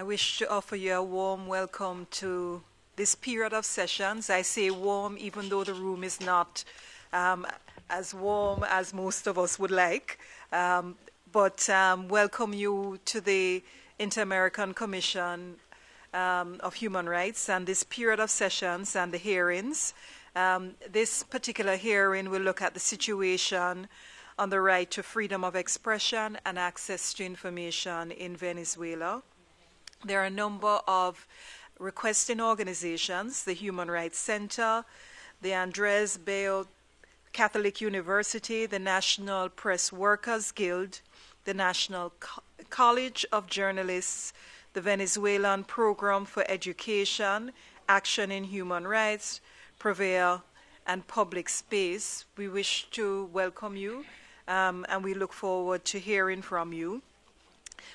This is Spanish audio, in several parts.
I wish to offer you a warm welcome to this period of sessions. I say warm even though the room is not um, as warm as most of us would like, um, but um, welcome you to the Inter American Commission um, of Human Rights and this period of sessions and the hearings. Um, this particular hearing will look at the situation on the right to freedom of expression and access to information in Venezuela. There are a number of requesting organizations, the Human Rights Center, the Andres Bello Catholic University, the National Press Workers Guild, the National Co- College of Journalists, the Venezuelan Program for Education, Action in Human Rights, Prevail, and Public Space. We wish to welcome you um, and we look forward to hearing from you.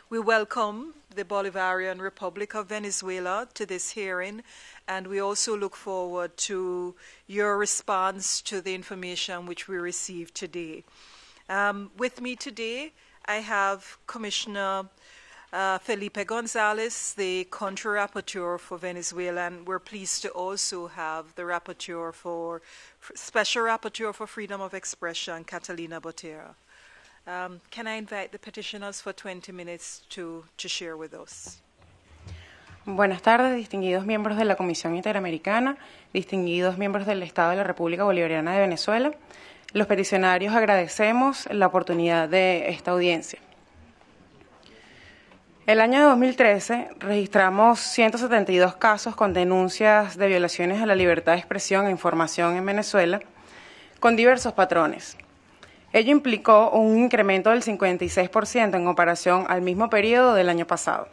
We welcome the Bolivarian Republic of Venezuela to this hearing, and we also look forward to your response to the information which we received today. Um, with me today, I have Commissioner uh, Felipe Gonzalez, the country rapporteur for Venezuela, and we're pleased to also have the rapporteur for, for special rapporteur for freedom of expression, Catalina Botera. Um, can 20 Buenas tardes, distinguidos miembros de la Comisión Interamericana, distinguidos miembros del Estado de la República Bolivariana de Venezuela. Los peticionarios agradecemos la oportunidad de esta audiencia. El año 2013 registramos 172 casos con denuncias de violaciones a la libertad de expresión e información en Venezuela con diversos patrones. Ello implicó un incremento del 56% en comparación al mismo periodo del año pasado.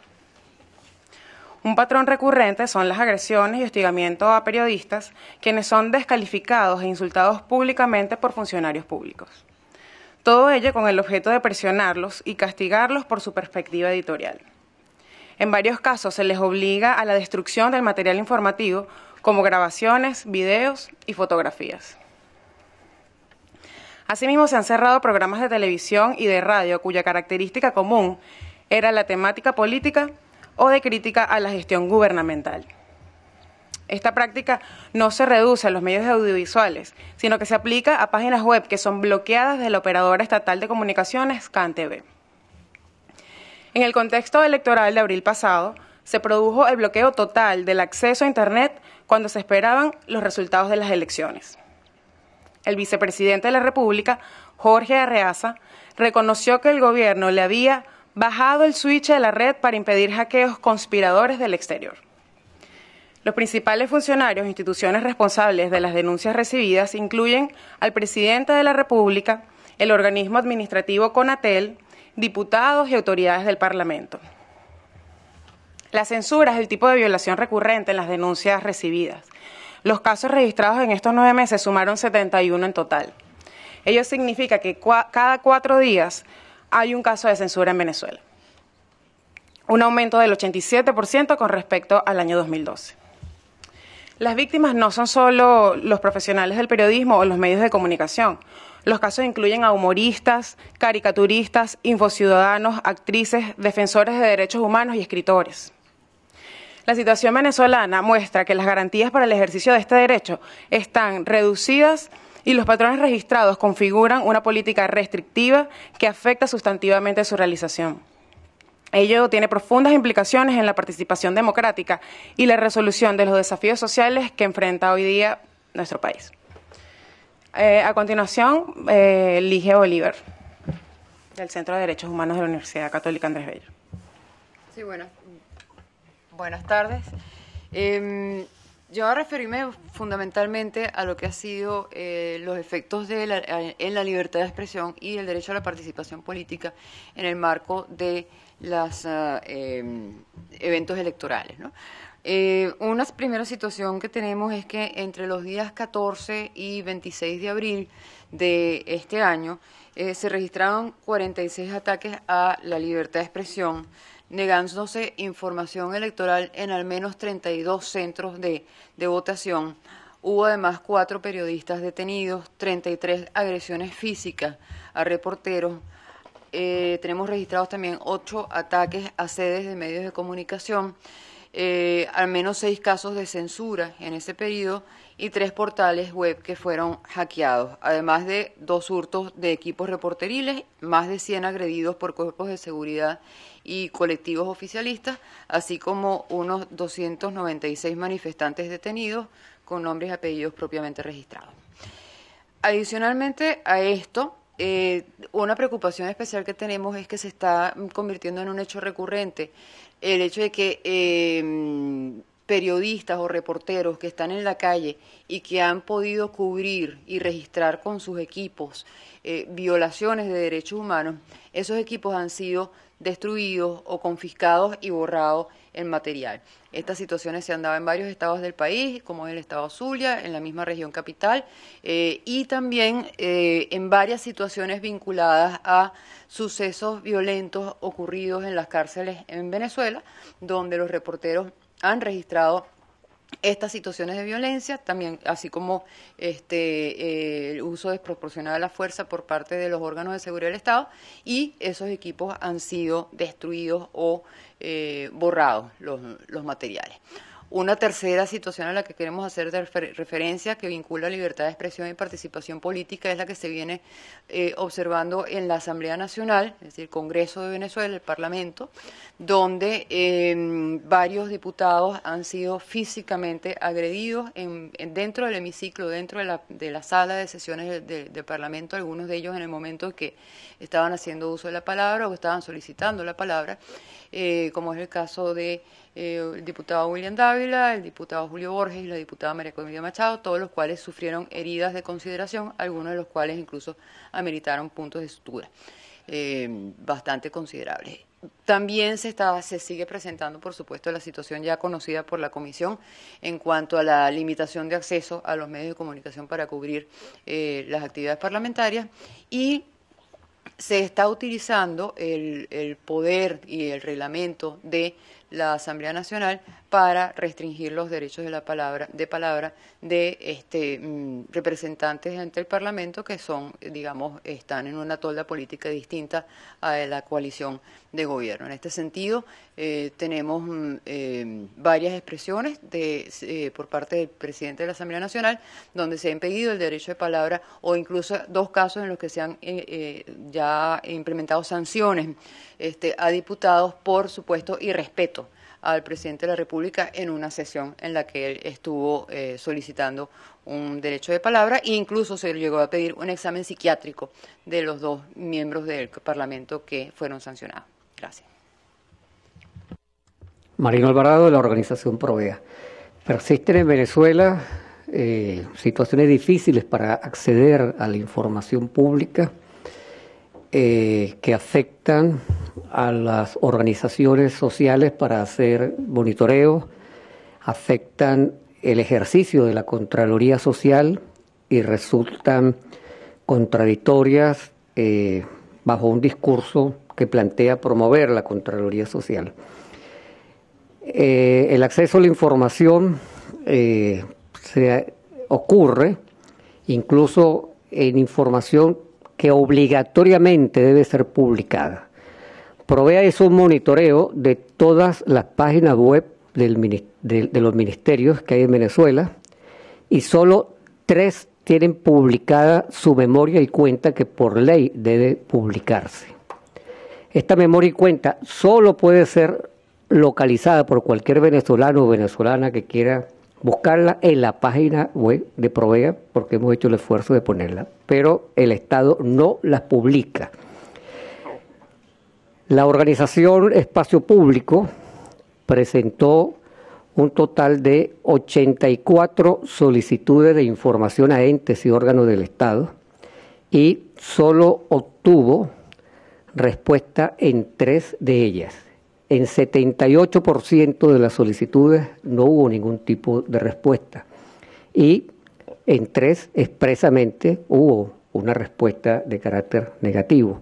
Un patrón recurrente son las agresiones y hostigamiento a periodistas, quienes son descalificados e insultados públicamente por funcionarios públicos. Todo ello con el objeto de presionarlos y castigarlos por su perspectiva editorial. En varios casos se les obliga a la destrucción del material informativo, como grabaciones, videos y fotografías. Asimismo, se han cerrado programas de televisión y de radio cuya característica común era la temática política o de crítica a la gestión gubernamental. Esta práctica no se reduce a los medios audiovisuales, sino que se aplica a páginas web que son bloqueadas del operador estatal de comunicaciones, CanTV. En el contexto electoral de abril pasado, se produjo el bloqueo total del acceso a Internet cuando se esperaban los resultados de las elecciones el vicepresidente de la República, Jorge Arreaza, reconoció que el gobierno le había bajado el switch de la red para impedir hackeos conspiradores del exterior. Los principales funcionarios e instituciones responsables de las denuncias recibidas incluyen al presidente de la República, el organismo administrativo CONATEL, diputados y autoridades del Parlamento. La censura es el tipo de violación recurrente en las denuncias recibidas. Los casos registrados en estos nueve meses sumaron 71 en total. Ello significa que cada cuatro días hay un caso de censura en Venezuela, un aumento del 87% con respecto al año 2012. Las víctimas no son solo los profesionales del periodismo o los medios de comunicación. Los casos incluyen a humoristas, caricaturistas, infociudadanos, actrices, defensores de derechos humanos y escritores. La situación venezolana muestra que las garantías para el ejercicio de este derecho están reducidas y los patrones registrados configuran una política restrictiva que afecta sustantivamente su realización. Ello tiene profundas implicaciones en la participación democrática y la resolución de los desafíos sociales que enfrenta hoy día nuestro país. Eh, a continuación, eh, Lige del Centro de Derechos Humanos de la Universidad Católica Andrés Bello. Sí, bueno, Buenas tardes. Em, yo voy a referirme fundamentalmente a lo que ha sido eh, los efectos de eh, en la libertad de expresión y el derecho a la participación política en el marco de los ah, em, eventos electorales. Eh, una primera situación que tenemos es que entre los días 14 y 26 de abril de este año se registraron 46 ataques a la libertad de expresión negándose información electoral en al menos 32 centros de, votación. Hubo además cuatro periodistas detenidos, 33 agresiones físicas a reporteros. Eh, tenemos registrados también ocho ataques a sedes de medios de comunicación. Eh, al menos seis casos de censura en ese periodo y tres portales web que fueron hackeados, además de dos hurtos de equipos reporteriles, más de 100 agredidos por cuerpos de seguridad y colectivos oficialistas, así como unos 296 manifestantes detenidos con nombres y apellidos propiamente registrados. Adicionalmente a esto, eh, una preocupación especial que tenemos es que se está convirtiendo en un hecho recurrente el hecho de que em, periodistas o reporteros que están en la calle y que han podido cubrir y registrar con sus equipos eh, violaciones de derechos humanos, esos equipos han sido destruidos o confiscados y borrados en material. Estas situaciones se han dado en varios estados del país, como en el estado Zulia, en la misma región capital, eh, y también eh, en varias situaciones vinculadas a sucesos violentos ocurridos en las cárceles en Venezuela, donde los reporteros han registrado estas situaciones de violencia, también así como este, eh, el uso desproporcionado de la fuerza por parte de los órganos de seguridad del Estado, y esos equipos han sido destruidos o eh, borrados los, materiales. Una tercera situación a la que queremos hacer referencia que vincula libertad de expresión y participación política es la que se viene eh, observando en la Asamblea Nacional, es decir, el Congreso de Venezuela, el Parlamento, donde em, varios diputados han sido físicamente agredidos en, dentro del hemiciclo, dentro de la, de la sala de sesiones del Parlamento, algunos de ellos en el momento que estaban haciendo uso de la palabra o estaban solicitando la palabra. Eh, como es el caso de eh, el diputado William Dávila, el diputado Julio Borges y la diputada María Cornelia Machado, todos los cuales sufrieron heridas de consideración, algunos de los cuales incluso ameritaron puntos de sutura eh, bastante considerables. También se, se sigue presentando, por supuesto, la situación ya conocida por la Comisión en cuanto a la limitación de acceso a los medios de comunicación para cubrir las actividades parlamentarias y se está utilizando el, el poder y el reglamento de la Asamblea Nacional para restringir los derechos de la palabra de palabra de este, mm, representantes ante el Parlamento que son digamos están en una tolda política distinta a la coalición de gobierno. En este sentido eh, tenemos mm, eh, varias expresiones de, eh, por parte del presidente de la Asamblea Nacional donde se ha impedido el derecho de palabra o incluso dos casos en los que se han ya implementado sanciones este, a diputados por supuesto irrespeto al presidente de la República en una sesión en la que él estuvo eh, solicitando un derecho de palabra e incluso se llegó a pedir un examen psiquiátrico de los dos miembros del Parlamento que fueron sancionados. Gracias. Marino Alvarado de la organización Provea. Persisten en Venezuela eh, situaciones difíciles para acceder a la información pública eh, que afectan a las organizaciones sociales para hacer monitoreo, afectan el ejercicio de la Contraloría Social y resultan contradictorias eh, bajo un discurso que plantea promover la Contraloría Social. Eh, el acceso a la información se ocurre incluso en información que obligatoriamente debe ser publicada. Provea eso un monitoreo de todas las páginas web de, de los ministerios que hay en Venezuela y solo tres tienen publicada su memoria y cuenta que por ley debe publicarse. Esta memoria y cuenta solo puede ser localizada por cualquier venezolano o venezolana que quiera buscarla en la página web de Provea, porque hemos hecho el esfuerzo de ponerla, pero el Estado no las publica. La organización Espacio Público presentó un total de 84 solicitudes de información a entes y órganos del Estado y solo obtuvo respuesta en tres de ellas. En 78% de las solicitudes no hubo ningún tipo de respuesta. Y en tres expresamente hubo una respuesta de carácter negativo.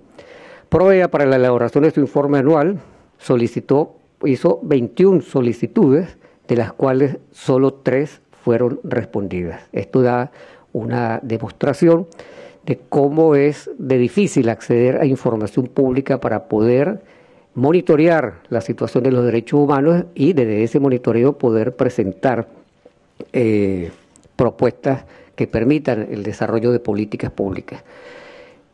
Provea para la elaboración de su informe anual solicitó, hizo 21 solicitudes, de las cuales solo tres fueron respondidas. Esto da una demostración de cómo es de difícil acceder a información pública para poder monitorear la situación de los derechos humanos y desde ese monitoreo poder presentar eh, propuestas que permitan el desarrollo de políticas públicas.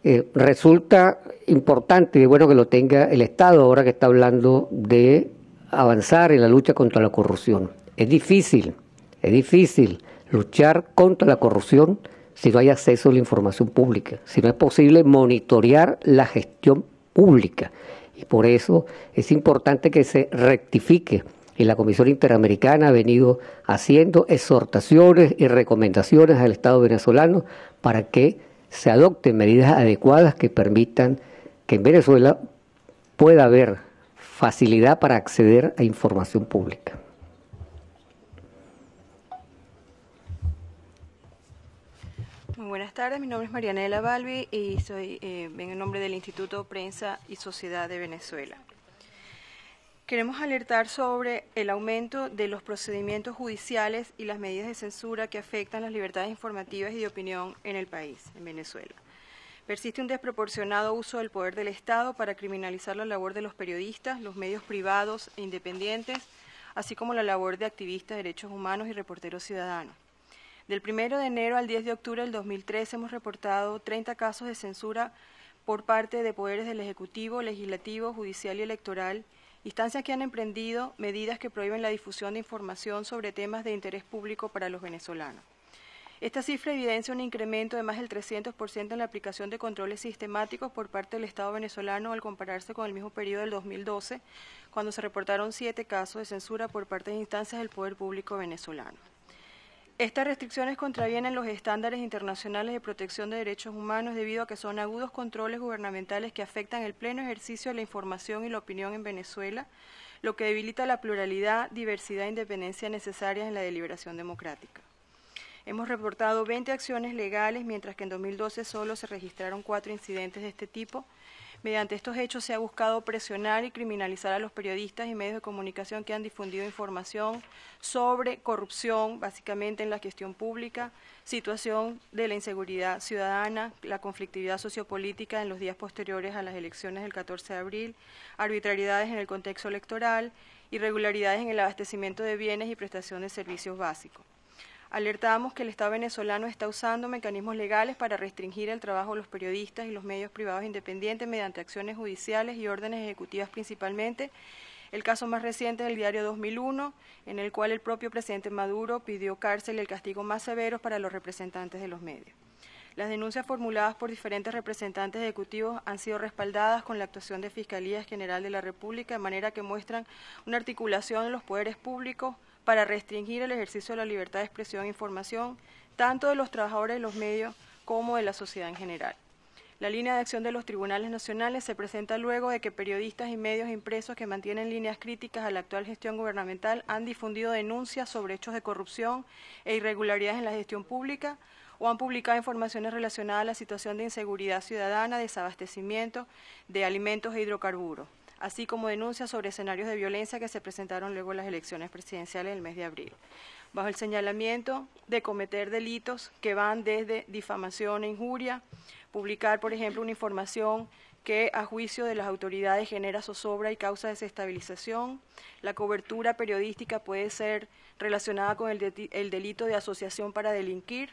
Eh, resulta importante y bueno que lo tenga el Estado ahora que está hablando de avanzar en la lucha contra la corrupción. Es difícil, es difícil luchar contra la corrupción si no hay acceso a la información pública, si no es posible monitorear la gestión pública. Y por eso es importante que se rectifique. Y la Comisión Interamericana ha venido haciendo exhortaciones y recomendaciones al Estado venezolano para que se adopten medidas adecuadas que permitan que en Venezuela pueda haber facilidad para acceder a información pública. tardes, mi nombre es Marianela Balbi y soy eh, en nombre del Instituto Prensa y Sociedad de Venezuela. Queremos alertar sobre el aumento de los procedimientos judiciales y las medidas de censura que afectan las libertades informativas y de opinión en el país, en Venezuela. Persiste un desproporcionado uso del poder del Estado para criminalizar la labor de los periodistas, los medios privados e independientes, así como la labor de activistas de derechos humanos y reporteros ciudadanos. Del 1 de enero al 10 de octubre del 2013 hemos reportado 30 casos de censura por parte de poderes del Ejecutivo, Legislativo, Judicial y Electoral, instancias que han emprendido medidas que prohíben la difusión de información sobre temas de interés público para los venezolanos. Esta cifra evidencia un incremento de más del 300% en la aplicación de controles sistemáticos por parte del Estado venezolano al compararse con el mismo periodo del 2012, cuando se reportaron siete casos de censura por parte de instancias del Poder Público venezolano. Estas restricciones contravienen los estándares internacionales de protección de derechos humanos debido a que son agudos controles gubernamentales que afectan el pleno ejercicio de la información y la opinión en Venezuela, lo que debilita la pluralidad, diversidad e independencia necesarias en la deliberación democrática. Hemos reportado 20 acciones legales, mientras que en 2012 solo se registraron cuatro incidentes de este tipo, Mediante estos hechos se ha buscado presionar y criminalizar a los periodistas y medios de comunicación que han difundido información sobre corrupción, básicamente en la gestión pública, situación de la inseguridad ciudadana, la conflictividad sociopolítica en los días posteriores a las elecciones del 14 de abril, arbitrariedades en el contexto electoral, irregularidades en el abastecimiento de bienes y prestación de servicios básicos alertamos que el Estado venezolano está usando mecanismos legales para restringir el trabajo de los periodistas y los medios privados independientes mediante acciones judiciales y órdenes ejecutivas principalmente. El caso más reciente es el diario 2001, en el cual el propio presidente Maduro pidió cárcel y el castigo más severos para los representantes de los medios. Las denuncias formuladas por diferentes representantes ejecutivos han sido respaldadas con la actuación de Fiscalía General de la República, de manera que muestran una articulación de los poderes públicos para restringir el ejercicio de la libertad de expresión e información, tanto de los trabajadores de los medios como de la sociedad en general. La línea de acción de los tribunales nacionales se presenta luego de que periodistas y medios impresos que mantienen líneas críticas a la actual gestión gubernamental han difundido denuncias sobre hechos de corrupción e irregularidades en la gestión pública o han publicado informaciones relacionadas a la situación de inseguridad ciudadana, desabastecimiento de alimentos e hidrocarburos así como denuncias sobre escenarios de violencia que se presentaron luego en las elecciones presidenciales del mes de abril, bajo el señalamiento de cometer delitos que van desde difamación e injuria, publicar, por ejemplo, una información que a juicio de las autoridades genera zozobra y causa desestabilización. La cobertura periodística puede ser relacionada con el, el, delito de asociación para delinquir.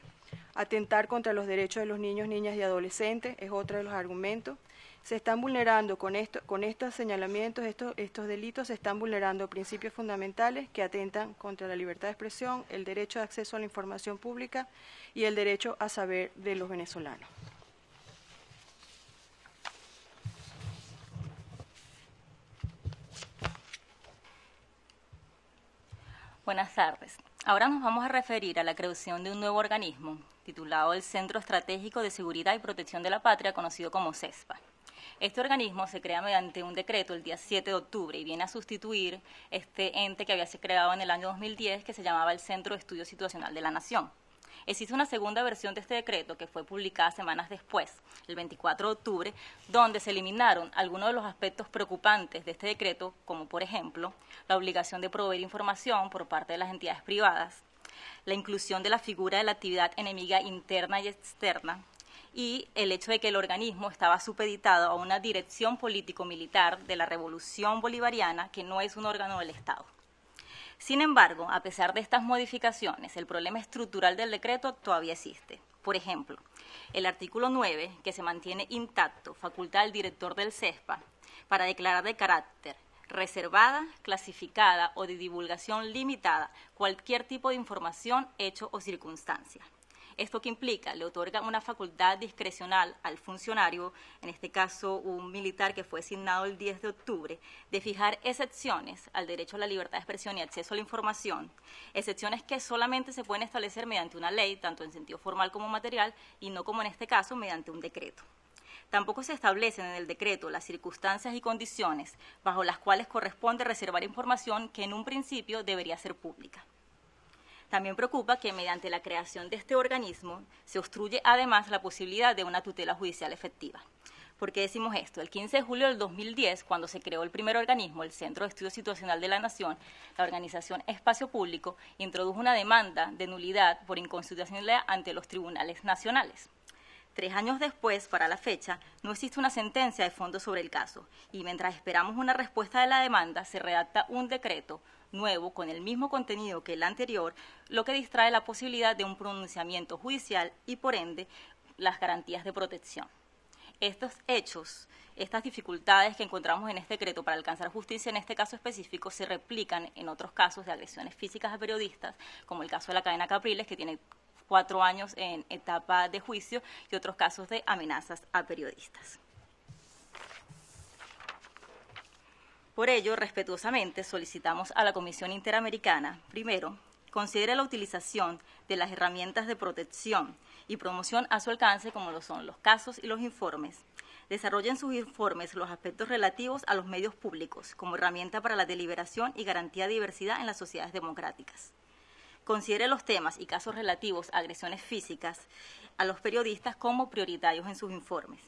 Atentar contra los derechos de los niños, niñas y adolescentes es otro de los argumentos se están vulnerando con, con estos señalamientos, estos, estos delitos, se están vulnerando principios fundamentales que atentan contra la libertad de expresión, el derecho de acceso a la información pública y el derecho a saber de los venezolanos. Buenas tardes. Ahora nos vamos a referir a la creación de un nuevo organismo, titulado el Centro Estratégico de Seguridad y Protección de la Patria, conocido como CESPA. Este organismo se crea mediante un decreto el día 7 de octubre y viene a sustituir este ente que había sido creado en el año 2010 que se llamaba el Centro de Estudio Situacional de la Nación. Existe una segunda versión de este decreto que fue publicada semanas después, el 24 de octubre, donde se eliminaron algunos de los aspectos preocupantes de este decreto, como por ejemplo la obligación de proveer información por parte de las entidades privadas, la inclusión de la figura de la actividad enemiga interna y externa, y el hecho de que el organismo estaba supeditado a una dirección político-militar de la Revolución Bolivariana que no es un órgano del Estado. Sin embargo, a pesar de estas modificaciones, el problema estructural del decreto todavía existe. Por ejemplo, el artículo 9, que se mantiene intacto, faculta al director del CESPA para declarar de carácter reservada, clasificada o de divulgación limitada cualquier tipo de información, hecho o circunstancia. Esto que implica, le otorga una facultad discrecional al funcionario, en este caso un militar que fue asignado el 10 de octubre, de fijar excepciones al derecho a la libertad de expresión y acceso a la información, excepciones que solamente se pueden establecer mediante una ley, tanto en sentido formal como material, y no como en este caso mediante un decreto. Tampoco se establecen en el decreto las circunstancias y condiciones bajo las cuales corresponde reservar información que en un principio debería ser pública. También preocupa que mediante la creación de este organismo se obstruye además la posibilidad de una tutela judicial efectiva. ¿Por qué decimos esto? El 15 de julio del 2010, cuando se creó el primer organismo, el Centro de Estudio Situacional de la Nación, la organización Espacio Público introdujo una demanda de nulidad por inconstitucionalidad ante los tribunales nacionales. Tres años después, para la fecha, no existe una sentencia de fondo sobre el caso y mientras esperamos una respuesta de la demanda, se redacta un decreto nuevo con el mismo contenido que el anterior, lo que distrae la posibilidad de un pronunciamiento judicial y, por ende, las garantías de protección. Estos hechos, estas dificultades que encontramos en este decreto para alcanzar justicia en este caso específico se replican en otros casos de agresiones físicas a periodistas, como el caso de la cadena Capriles, que tiene cuatro años en etapa de juicio, y otros casos de amenazas a periodistas. Por ello, respetuosamente solicitamos a la Comisión Interamericana, primero, considere la utilización de las herramientas de protección y promoción a su alcance, como lo son los casos y los informes. Desarrollen sus informes los aspectos relativos a los medios públicos como herramienta para la deliberación y garantía de diversidad en las sociedades democráticas. Considere los temas y casos relativos a agresiones físicas a los periodistas como prioritarios en sus informes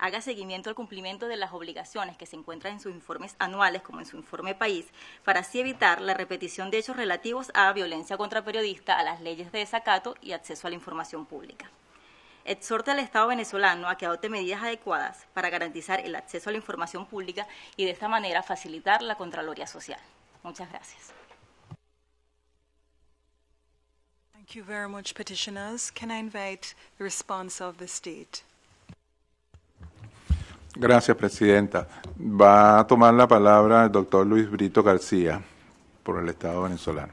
haga seguimiento al cumplimiento de las obligaciones que se encuentran en sus informes anuales como en su informe país, para así evitar la repetición de hechos relativos a violencia contra periodista, a las leyes de desacato y acceso a la información pública exhorta al Estado venezolano a que adopte medidas adecuadas para garantizar el acceso a la información pública y de esta manera facilitar la Contraloría Social. Muchas gracias. Gracias, Presidenta. Va a tomar la palabra el doctor Luis Brito García por el Estado venezolano.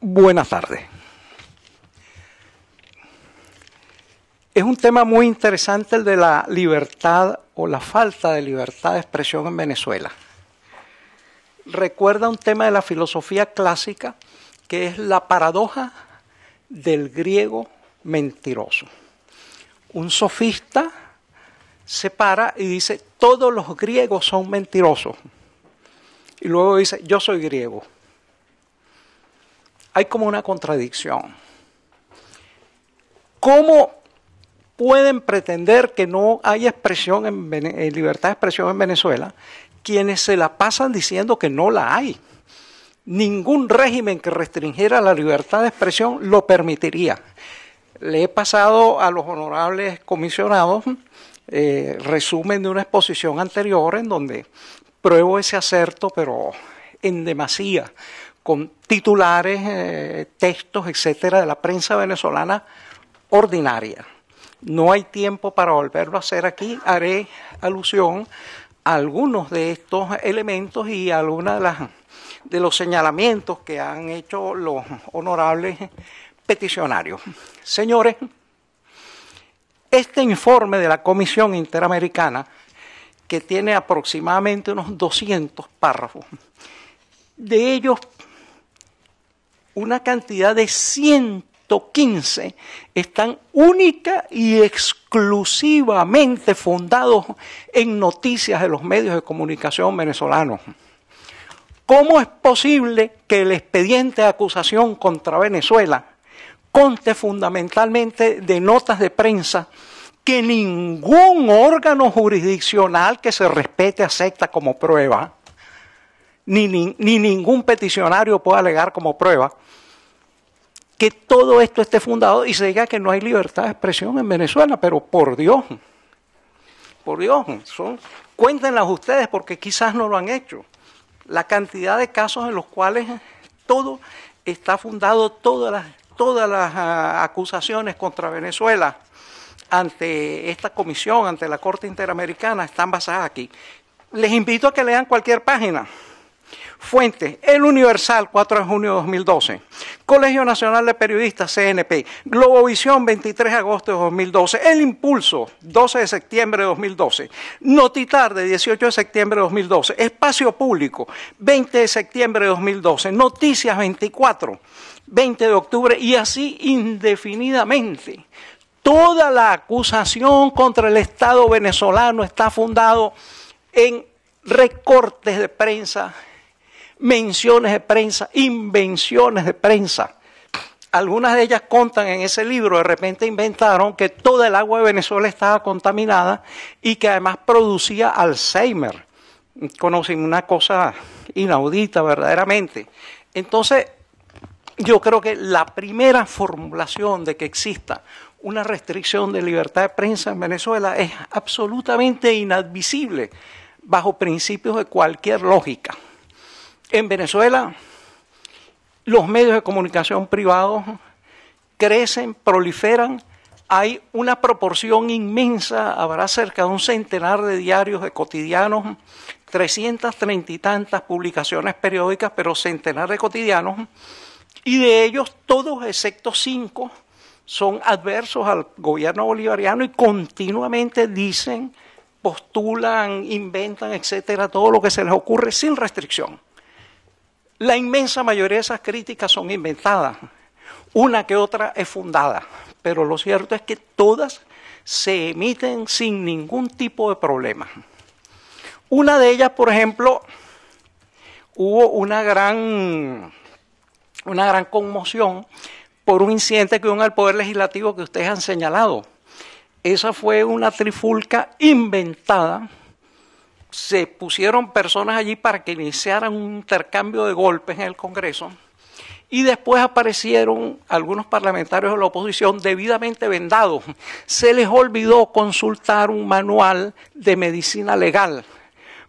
Buenas tardes. Es un tema muy interesante el de la libertad o la falta de libertad de expresión en Venezuela. Recuerda un tema de la filosofía clásica que es la paradoja del griego mentiroso. Un sofista se para y dice, todos los griegos son mentirosos. Y luego dice, yo soy griego. Hay como una contradicción. ¿Cómo pueden pretender que no hay expresión en, eh, libertad de expresión en Venezuela quienes se la pasan diciendo que no la hay. Ningún régimen que restringiera la libertad de expresión lo permitiría. Le he pasado a los honorables comisionados eh, resumen de una exposición anterior en donde pruebo ese acerto, pero en demasía, con titulares, eh, textos, etcétera, de la prensa venezolana ordinaria. No hay tiempo para volverlo a hacer aquí. Haré alusión a algunos de estos elementos y a algunos de de los señalamientos que han hecho los honorables peticionarios. Señores, este informe de la Comisión Interamericana, que tiene aproximadamente unos 200 párrafos, de ellos una cantidad de 100 115 están única y exclusivamente fundados en noticias de los medios de comunicación venezolanos. ¿Cómo es posible que el expediente de acusación contra Venezuela conte fundamentalmente de notas de prensa que ningún órgano jurisdiccional que se respete acepta como prueba, ni, ni ningún peticionario pueda alegar como prueba? que todo esto esté fundado y se diga que no hay libertad de expresión en Venezuela, pero por Dios, por Dios, son, cuéntenlas ustedes porque quizás no lo han hecho. La cantidad de casos en los cuales todo está fundado, todas las, todas las ah, acusaciones contra Venezuela ante esta comisión, ante la Corte Interamericana, están basadas aquí. Les invito a que lean cualquier página. Fuente, El Universal, 4 de junio de 2012. Colegio Nacional de Periodistas, CNP. Globovisión, 23 de agosto de 2012. El Impulso, 12 de septiembre de 2012. Notitar, 18 de septiembre de 2012. Espacio Público, 20 de septiembre de 2012. Noticias 24, 20 de octubre y así indefinidamente. Toda la acusación contra el Estado venezolano está fundado en recortes de prensa menciones de prensa, invenciones de prensa. Algunas de ellas contan en ese libro, de repente inventaron que toda el agua de Venezuela estaba contaminada y que además producía Alzheimer. Conocen una cosa inaudita verdaderamente. Entonces, yo creo que la primera formulación de que exista una restricción de libertad de prensa en Venezuela es absolutamente inadmisible bajo principios de cualquier lógica. En Venezuela, los medios de comunicación privados crecen, proliferan, hay una proporción inmensa, habrá cerca de un centenar de diarios, de cotidianos, 330 y tantas publicaciones periódicas, pero centenar de cotidianos, y de ellos todos, excepto cinco, son adversos al gobierno bolivariano y continuamente dicen, postulan, inventan, etcétera, todo lo que se les ocurre sin restricción. La inmensa mayoría de esas críticas son inventadas, una que otra es fundada, pero lo cierto es que todas se emiten sin ningún tipo de problema. Una de ellas, por ejemplo, hubo una gran, una gran conmoción por un incidente que hubo en el Poder Legislativo que ustedes han señalado. Esa fue una trifulca inventada se pusieron personas allí para que iniciaran un intercambio de golpes en el Congreso y después aparecieron algunos parlamentarios de la oposición debidamente vendados. Se les olvidó consultar un manual de medicina legal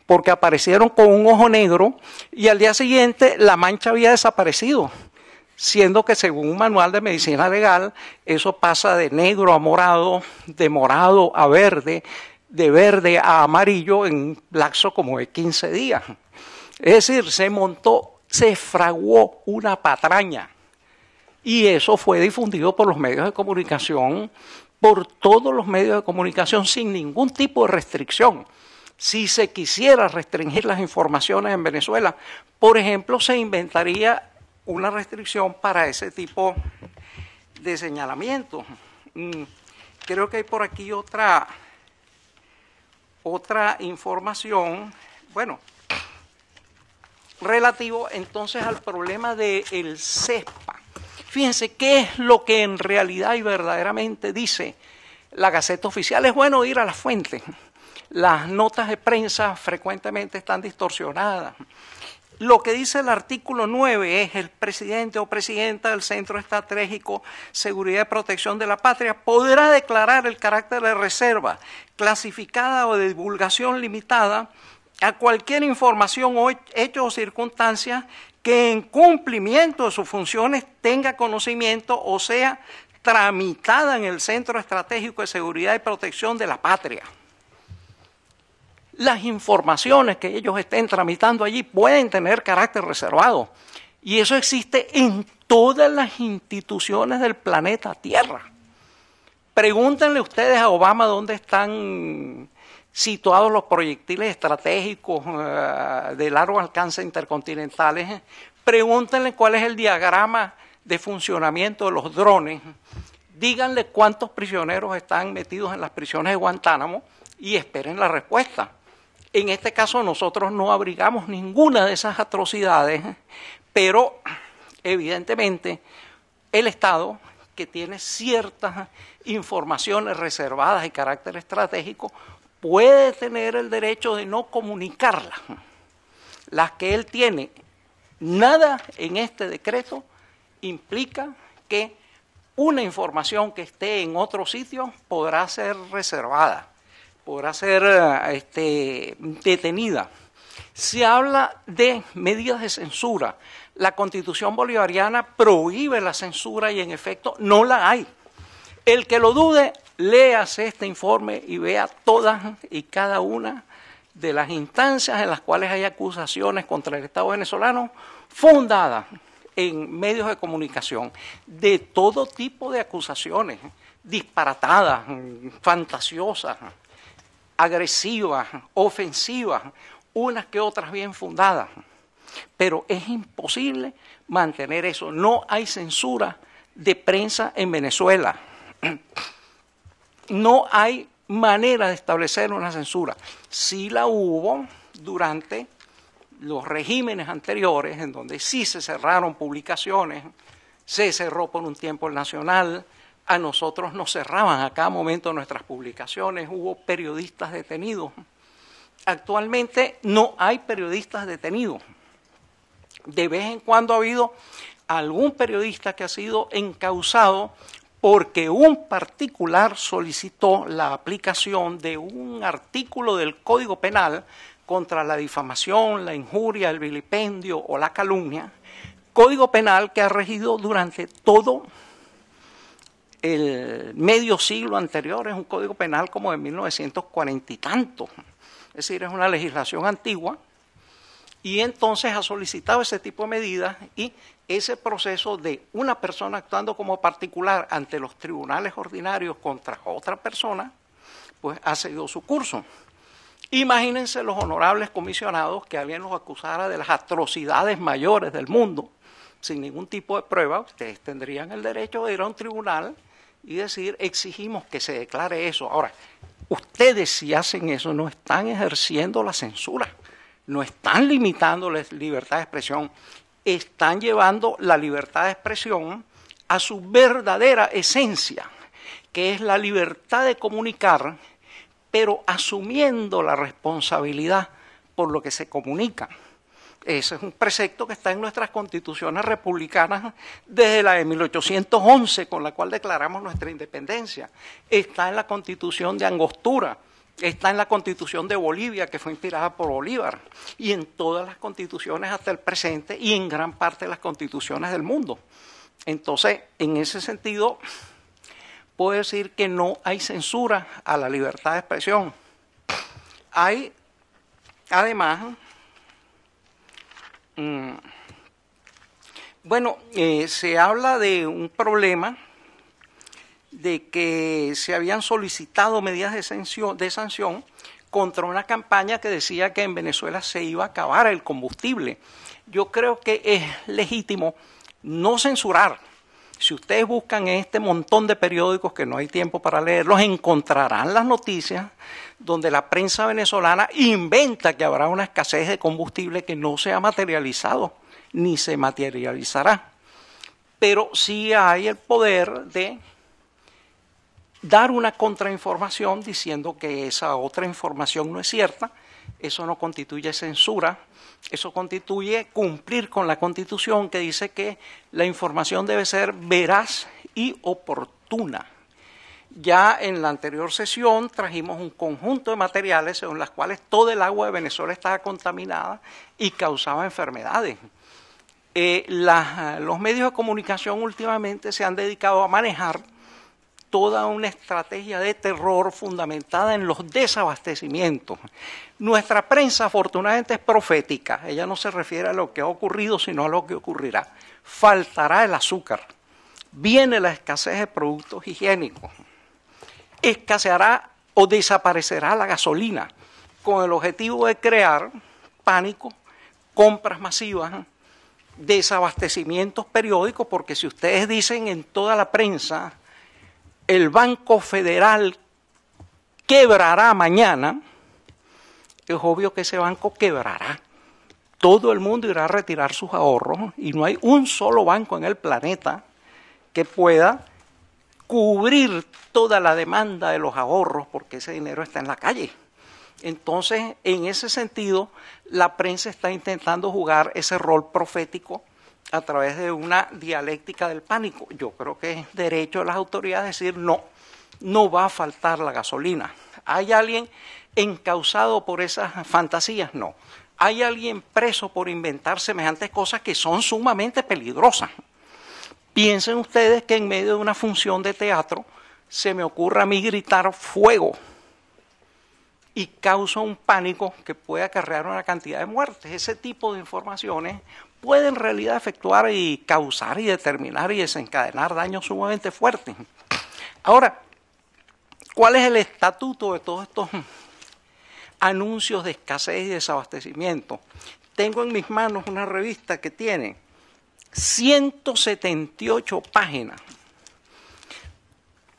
porque aparecieron con un ojo negro y al día siguiente la mancha había desaparecido, siendo que según un manual de medicina legal eso pasa de negro a morado, de morado a verde, de verde a amarillo en un plazo como de 15 días. Es decir, se montó, se fraguó una patraña. Y eso fue difundido por los medios de comunicación, por todos los medios de comunicación, sin ningún tipo de restricción. Si se quisiera restringir las informaciones en Venezuela, por ejemplo, se inventaría una restricción para ese tipo de señalamiento. Mm, creo que hay por aquí otra otra información, bueno, relativo entonces al problema del CEPA. CESPA. Fíjense qué es lo que en realidad y verdaderamente dice la Gaceta Oficial. Es bueno ir a las fuentes. Las notas de prensa frecuentemente están distorsionadas. Lo que dice el artículo 9 es el presidente o presidenta del Centro Estratégico de Seguridad y Protección de la Patria podrá declarar el carácter de reserva clasificada o de divulgación limitada a cualquier información o hecho o circunstancia que en cumplimiento de sus funciones tenga conocimiento o sea tramitada en el Centro Estratégico de Seguridad y Protección de la Patria las informaciones que ellos estén tramitando allí pueden tener carácter reservado. Y eso existe en todas las instituciones del planeta Tierra. Pregúntenle ustedes a Obama dónde están situados los proyectiles estratégicos eh, de largo alcance intercontinentales. Pregúntenle cuál es el diagrama de funcionamiento de los drones. Díganle cuántos prisioneros están metidos en las prisiones de Guantánamo y esperen la respuesta. En este caso nosotros no abrigamos ninguna de esas atrocidades, pero evidentemente el Estado, que tiene ciertas informaciones reservadas de carácter estratégico, puede tener el derecho de no comunicarlas. Las que él tiene, nada en este decreto implica que una información que esté en otro sitio podrá ser reservada podrá ser eh, este, detenida. Se habla de medidas de censura. La constitución bolivariana prohíbe la censura y en efecto no la hay. El que lo dude, léase este informe y vea todas y cada una de las instancias en las cuales hay acusaciones contra el Estado venezolano fundadas en medios de comunicación, de todo tipo de acusaciones, disparatadas, fantasiosas, agresivas, ofensivas, unas que otras bien fundadas. Pero es imposible mantener eso. No hay censura de prensa en Venezuela. No hay manera de establecer una censura. Sí la hubo durante los regímenes anteriores, en donde sí se cerraron publicaciones, se cerró por un tiempo el Nacional, a nosotros nos cerraban a cada momento nuestras publicaciones, hubo periodistas detenidos. Actualmente no hay periodistas detenidos. De vez en cuando ha habido algún periodista que ha sido encausado porque un particular solicitó la aplicación de un artículo del Código Penal contra la difamación, la injuria, el vilipendio o la calumnia, Código Penal que ha regido durante todo el medio siglo anterior, es un código penal como de 1940 y tanto. Es decir, es una legislación antigua. Y entonces ha solicitado ese tipo de medidas y ese proceso de una persona actuando como particular ante los tribunales ordinarios contra otra persona, pues ha seguido su curso. Imagínense los honorables comisionados que alguien los acusara de las atrocidades mayores del mundo, sin ningún tipo de prueba, ustedes tendrían el derecho de ir a un tribunal y decir, exigimos que se declare eso. Ahora, ustedes si hacen eso no están ejerciendo la censura, no están limitando la libertad de expresión, están llevando la libertad de expresión a su verdadera esencia, que es la libertad de comunicar, pero asumiendo la responsabilidad por lo que se comunica. Ese es un precepto que está en nuestras constituciones republicanas desde la de 1811, con la cual declaramos nuestra independencia. Está en la constitución de Angostura, está en la constitución de Bolivia, que fue inspirada por Bolívar, y en todas las constituciones hasta el presente y en gran parte de las constituciones del mundo. Entonces, en ese sentido, puedo decir que no hay censura a la libertad de expresión. Hay, además, Mm. Bueno, eh, se habla de un problema de que se habían solicitado medidas de de sanción contra una campaña que decía que en Venezuela se iba a acabar el combustible. Yo creo que es legítimo no censurar si ustedes buscan en este montón de periódicos que no hay tiempo para leerlos, encontrarán las noticias donde la prensa venezolana inventa que habrá una escasez de combustible que no se ha materializado ni se materializará. Pero sí hay el poder de dar una contrainformación diciendo que esa otra información no es cierta. Eso no constituye censura, eso constituye cumplir con la Constitución que dice que la información debe ser veraz y oportuna. Ya en la anterior sesión trajimos un conjunto de materiales según las cuales todo el agua de Venezuela estaba contaminada y causaba enfermedades. Eh, los medios de comunicación últimamente se han dedicado a manejar toda una estrategia de terror fundamentada en los desabastecimientos. Nuestra prensa afortunadamente es profética, ella no se refiere a lo que ha ocurrido, sino a lo que ocurrirá. Faltará el azúcar, viene la escasez de productos higiénicos, escaseará o desaparecerá la gasolina, con el objetivo de crear pánico, compras masivas, desabastecimientos periódicos, porque si ustedes dicen en toda la prensa, el Banco Federal quebrará mañana, es obvio que ese banco quebrará. Todo el mundo irá a retirar sus ahorros y no hay un solo banco en el planeta que pueda cubrir toda la demanda de los ahorros porque ese dinero está en la calle. Entonces, en ese sentido, la prensa está intentando jugar ese rol profético a través de una dialéctica del pánico. Yo creo que es derecho de las autoridades decir no, no va a faltar la gasolina. ¿Hay alguien encausado por esas fantasías? No. ¿Hay alguien preso por inventar semejantes cosas que son sumamente peligrosas? Piensen ustedes que en medio de una función de teatro se me ocurra a mí gritar fuego y causa un pánico que puede acarrear una cantidad de muertes. Ese tipo de informaciones puede en realidad efectuar y causar y determinar y desencadenar daños sumamente fuertes. Ahora, ¿cuál es el estatuto de todos estos anuncios de escasez y desabastecimiento? Tengo en mis manos una revista que tiene 178 páginas.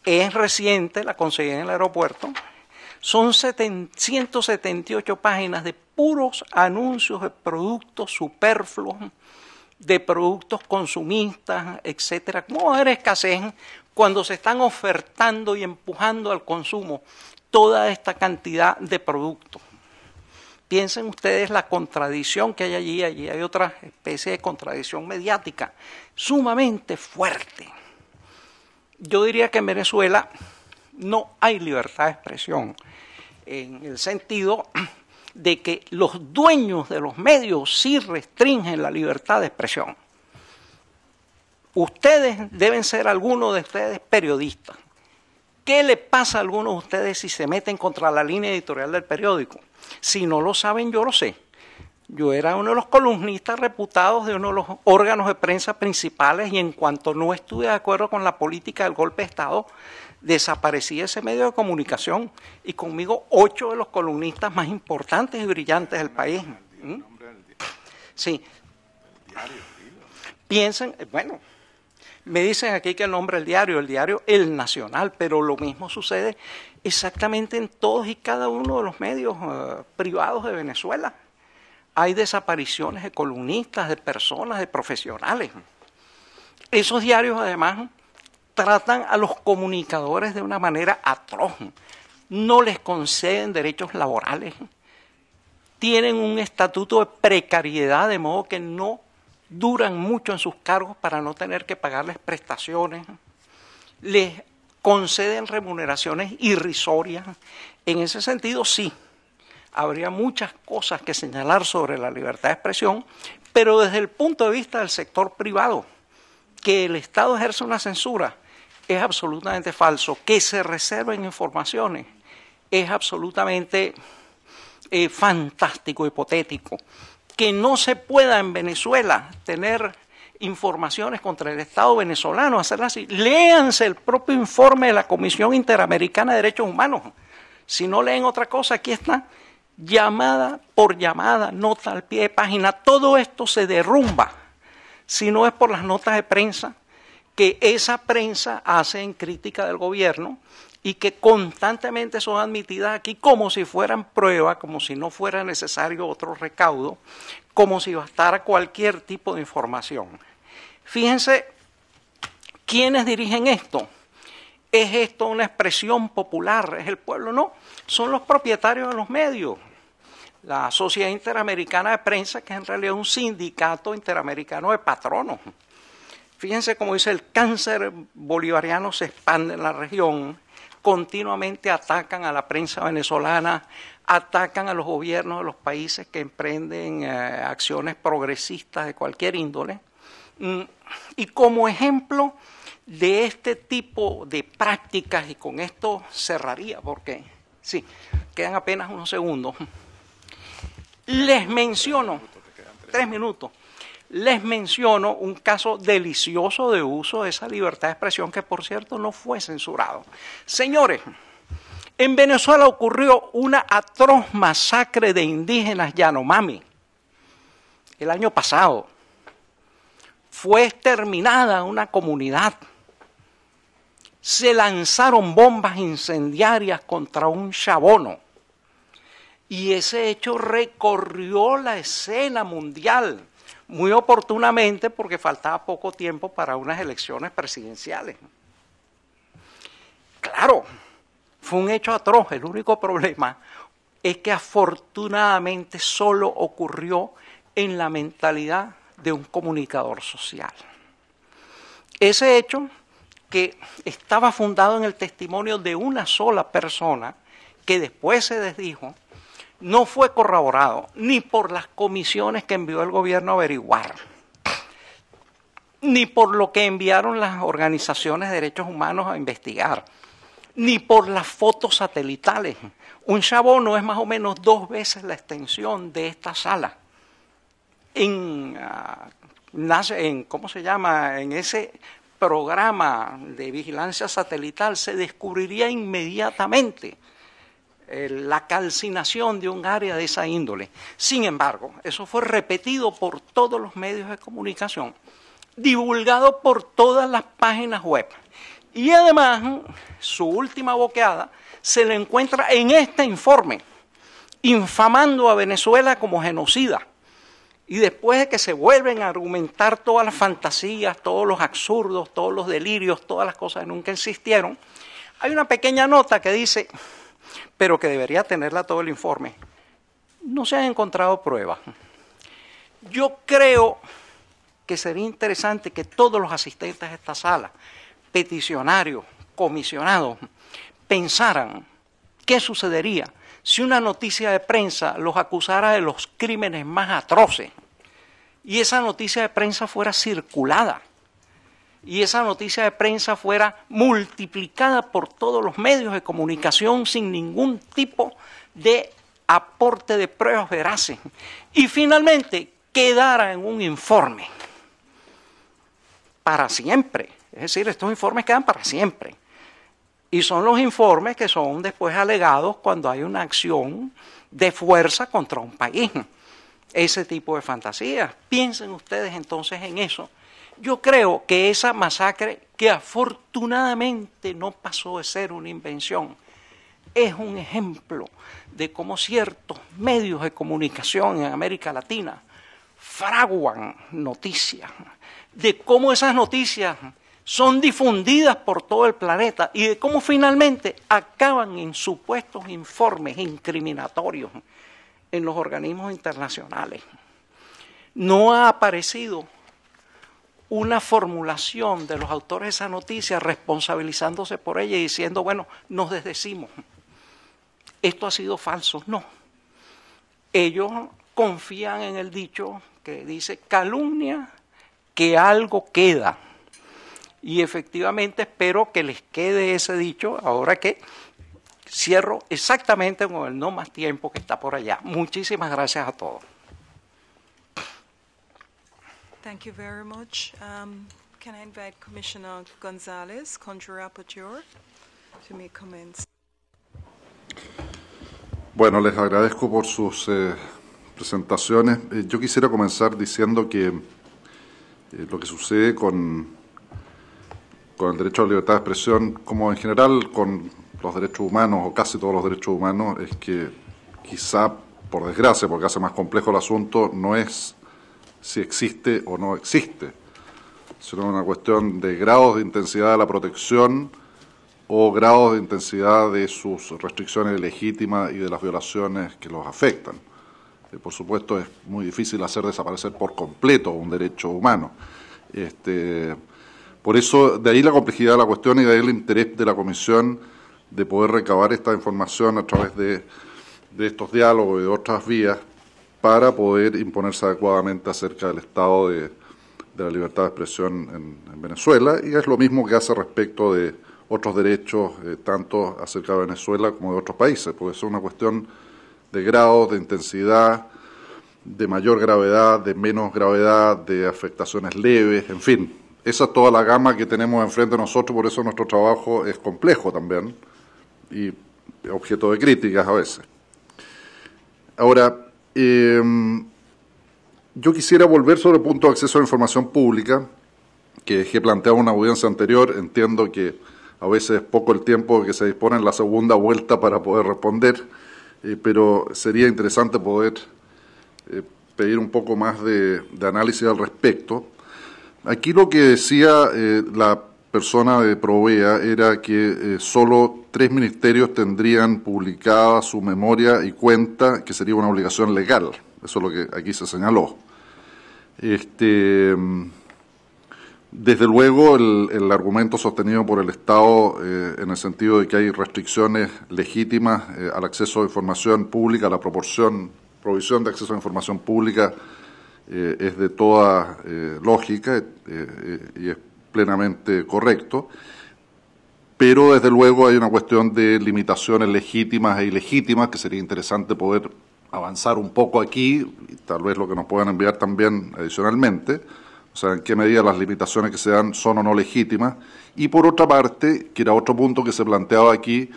Es reciente, la conseguí en el aeropuerto. Son 178 páginas de puros anuncios de productos superfluos, de productos consumistas, etcétera. ¿Cómo va a escasez cuando se están ofertando y empujando al consumo toda esta cantidad de productos? Piensen ustedes la contradicción que hay allí, allí hay otra especie de contradicción mediática sumamente fuerte. Yo diría que en Venezuela no hay libertad de expresión en el sentido de que los dueños de los medios sí restringen la libertad de expresión. Ustedes deben ser algunos de ustedes periodistas. ¿Qué le pasa a algunos de ustedes si se meten contra la línea editorial del periódico? Si no lo saben, yo lo sé. Yo era uno de los columnistas reputados de uno de los órganos de prensa principales y en cuanto no estuve de acuerdo con la política del golpe de Estado, ...desaparecía ese medio de comunicación y conmigo ocho de los columnistas más importantes y brillantes del país. ¿Mm? Sí. Piensen, eh, bueno, me dicen aquí que el nombre del diario, el diario El Nacional, pero lo mismo sucede exactamente en todos y cada uno de los medios eh, privados de Venezuela. Hay desapariciones de columnistas, de personas, de profesionales. Esos diarios además tratan a los comunicadores de una manera atroz, no les conceden derechos laborales, tienen un estatuto de precariedad de modo que no duran mucho en sus cargos para no tener que pagarles prestaciones, les conceden remuneraciones irrisorias. En ese sentido, sí, habría muchas cosas que señalar sobre la libertad de expresión, pero desde el punto de vista del sector privado, que el Estado ejerce una censura es absolutamente falso, que se reserven informaciones, es absolutamente eh, fantástico, hipotético. Que no se pueda en Venezuela tener informaciones contra el Estado venezolano, hacerlas así. Léanse el propio informe de la Comisión Interamericana de Derechos Humanos. Si no leen otra cosa, aquí está, llamada por llamada, nota al pie de página. Todo esto se derrumba si no es por las notas de prensa que esa prensa hace en crítica del gobierno y que constantemente son admitidas aquí como si fueran prueba, como si no fuera necesario otro recaudo, como si bastara cualquier tipo de información. Fíjense, ¿quiénes dirigen esto? ¿Es esto una expresión popular? ¿Es el pueblo? No, son los propietarios de los medios. La Sociedad Interamericana de Prensa, que en realidad es un sindicato interamericano de patronos. Fíjense cómo dice, el cáncer bolivariano se expande en la región, continuamente atacan a la prensa venezolana, atacan a los gobiernos de los países que emprenden eh, acciones progresistas de cualquier índole. Mm, y como ejemplo de este tipo de prácticas, y con esto cerraría porque, sí, quedan apenas unos segundos, les menciono, tres minutos, les menciono un caso delicioso de uso de esa libertad de expresión que por cierto no fue censurado. Señores, en Venezuela ocurrió una atroz masacre de indígenas Yanomami el año pasado. Fue exterminada una comunidad. Se lanzaron bombas incendiarias contra un chabono. Y ese hecho recorrió la escena mundial muy oportunamente porque faltaba poco tiempo para unas elecciones presidenciales. Claro, fue un hecho atroz. El único problema es que afortunadamente solo ocurrió en la mentalidad de un comunicador social. Ese hecho que estaba fundado en el testimonio de una sola persona, que después se desdijo, no fue corroborado ni por las comisiones que envió el gobierno a averiguar, ni por lo que enviaron las organizaciones de derechos humanos a investigar, ni por las fotos satelitales. Un chabón no es más o menos dos veces la extensión de esta sala. en ah, ¿cómo se llama? En ese programa de vigilancia satelital se descubriría inmediatamente eh, la calcinación de un área de esa índole. Sin embargo, eso fue repetido por todos los medios de comunicación, divulgado por todas las páginas web. Y además, su última boqueada se le encuentra en este informe, infamando a Venezuela como genocida. Y después de que se vuelven a argumentar todas las fantasías, todos los absurdos, todos los delirios, todas las cosas que nunca existieron, hay una pequeña nota que dice, pero que debería tenerla todo el informe. No se han encontrado pruebas. Yo creo que sería interesante que todos los asistentes a esta sala, peticionarios, comisionados, pensaran qué sucedería si una noticia de prensa los acusara de los crímenes más atroces y esa noticia de prensa fuera circulada y esa noticia de prensa fuera multiplicada por todos los medios de comunicación sin ningún tipo de aporte de pruebas veraces y finalmente quedara en un informe para siempre. Es decir, estos informes quedan para siempre. Y son los informes que son después alegados cuando hay una acción de fuerza contra un país. Ese tipo de fantasías. Piensen ustedes entonces en eso yo creo que esa masacre, que afortunadamente no pasó de ser una invención, es un ejemplo de cómo ciertos medios de comunicación en América Latina fraguan noticias, de cómo esas noticias son difundidas por todo el planeta y de cómo finalmente acaban en supuestos informes incriminatorios en los organismos internacionales. No ha aparecido una formulación de los autores de esa noticia responsabilizándose por ella y diciendo, bueno, nos desdecimos. Esto ha sido falso. No. Ellos confían en el dicho que dice calumnia que algo queda. Y efectivamente espero que les quede ese dicho ahora que cierro exactamente con el no más tiempo que está por allá. Muchísimas gracias a todos. Thank you very much. Um, can I invite Commissioner Gonzalez, to Bueno, les agradezco por sus eh, presentaciones. Eh, yo quisiera comenzar diciendo que eh, lo que sucede con, con el derecho a la libertad de expresión, como en general con los derechos humanos o casi todos los derechos humanos, es que quizá, por desgracia, porque hace más complejo el asunto, no es si existe o no existe, sino una cuestión de grados de intensidad de la protección o grados de intensidad de sus restricciones legítimas y de las violaciones que los afectan. Eh, por supuesto, es muy difícil hacer desaparecer por completo un derecho humano. Este, por eso, de ahí la complejidad de la cuestión y de ahí el interés de la Comisión de poder recabar esta información a través de, de estos diálogos y de otras vías para poder imponerse adecuadamente acerca del estado de, la libertad de expresión en, Venezuela y es lo mismo que hace respecto de otros derechos, eh, tanto acerca de Venezuela como de otros países, porque es una cuestión de grado, de intensidad, de mayor gravedad, de menos gravedad, de afectaciones leves, en fin. Esa es toda la gama que tenemos enfrente de nosotros, por eso nuestro trabajo es complejo también y objeto de críticas a veces. Ahora, Em, yo quisiera volver sobre el punto de acceso a la información pública, que he planteado en una audiencia anterior. Entiendo que a veces es poco el tiempo que se dispone en la segunda vuelta para poder responder, eh, pero sería interesante poder eh, pedir un poco más de, análisis al respecto. Aquí lo que decía eh, la persona de Provea era que solo tres ministerios tendrían publicada su memoria y cuenta, que sería una obligación legal. Eso es lo que aquí se señaló. Este, desde luego, el, argumento sostenido por el Estado eh, en el sentido de que hay restricciones legítimas eh, al acceso a información pública, la proporción, provisión de acceso a información pública, eh, es de toda lógica y es plenamente correcto pero desde luego hay una cuestión de limitaciones legítimas e ilegítimas que sería interesante poder avanzar un poco aquí, y tal vez lo que nos puedan enviar también adicionalmente, o sea, en qué medida las limitaciones que se dan son o no legítimas, y por otra parte, que era otro punto que se planteaba aquí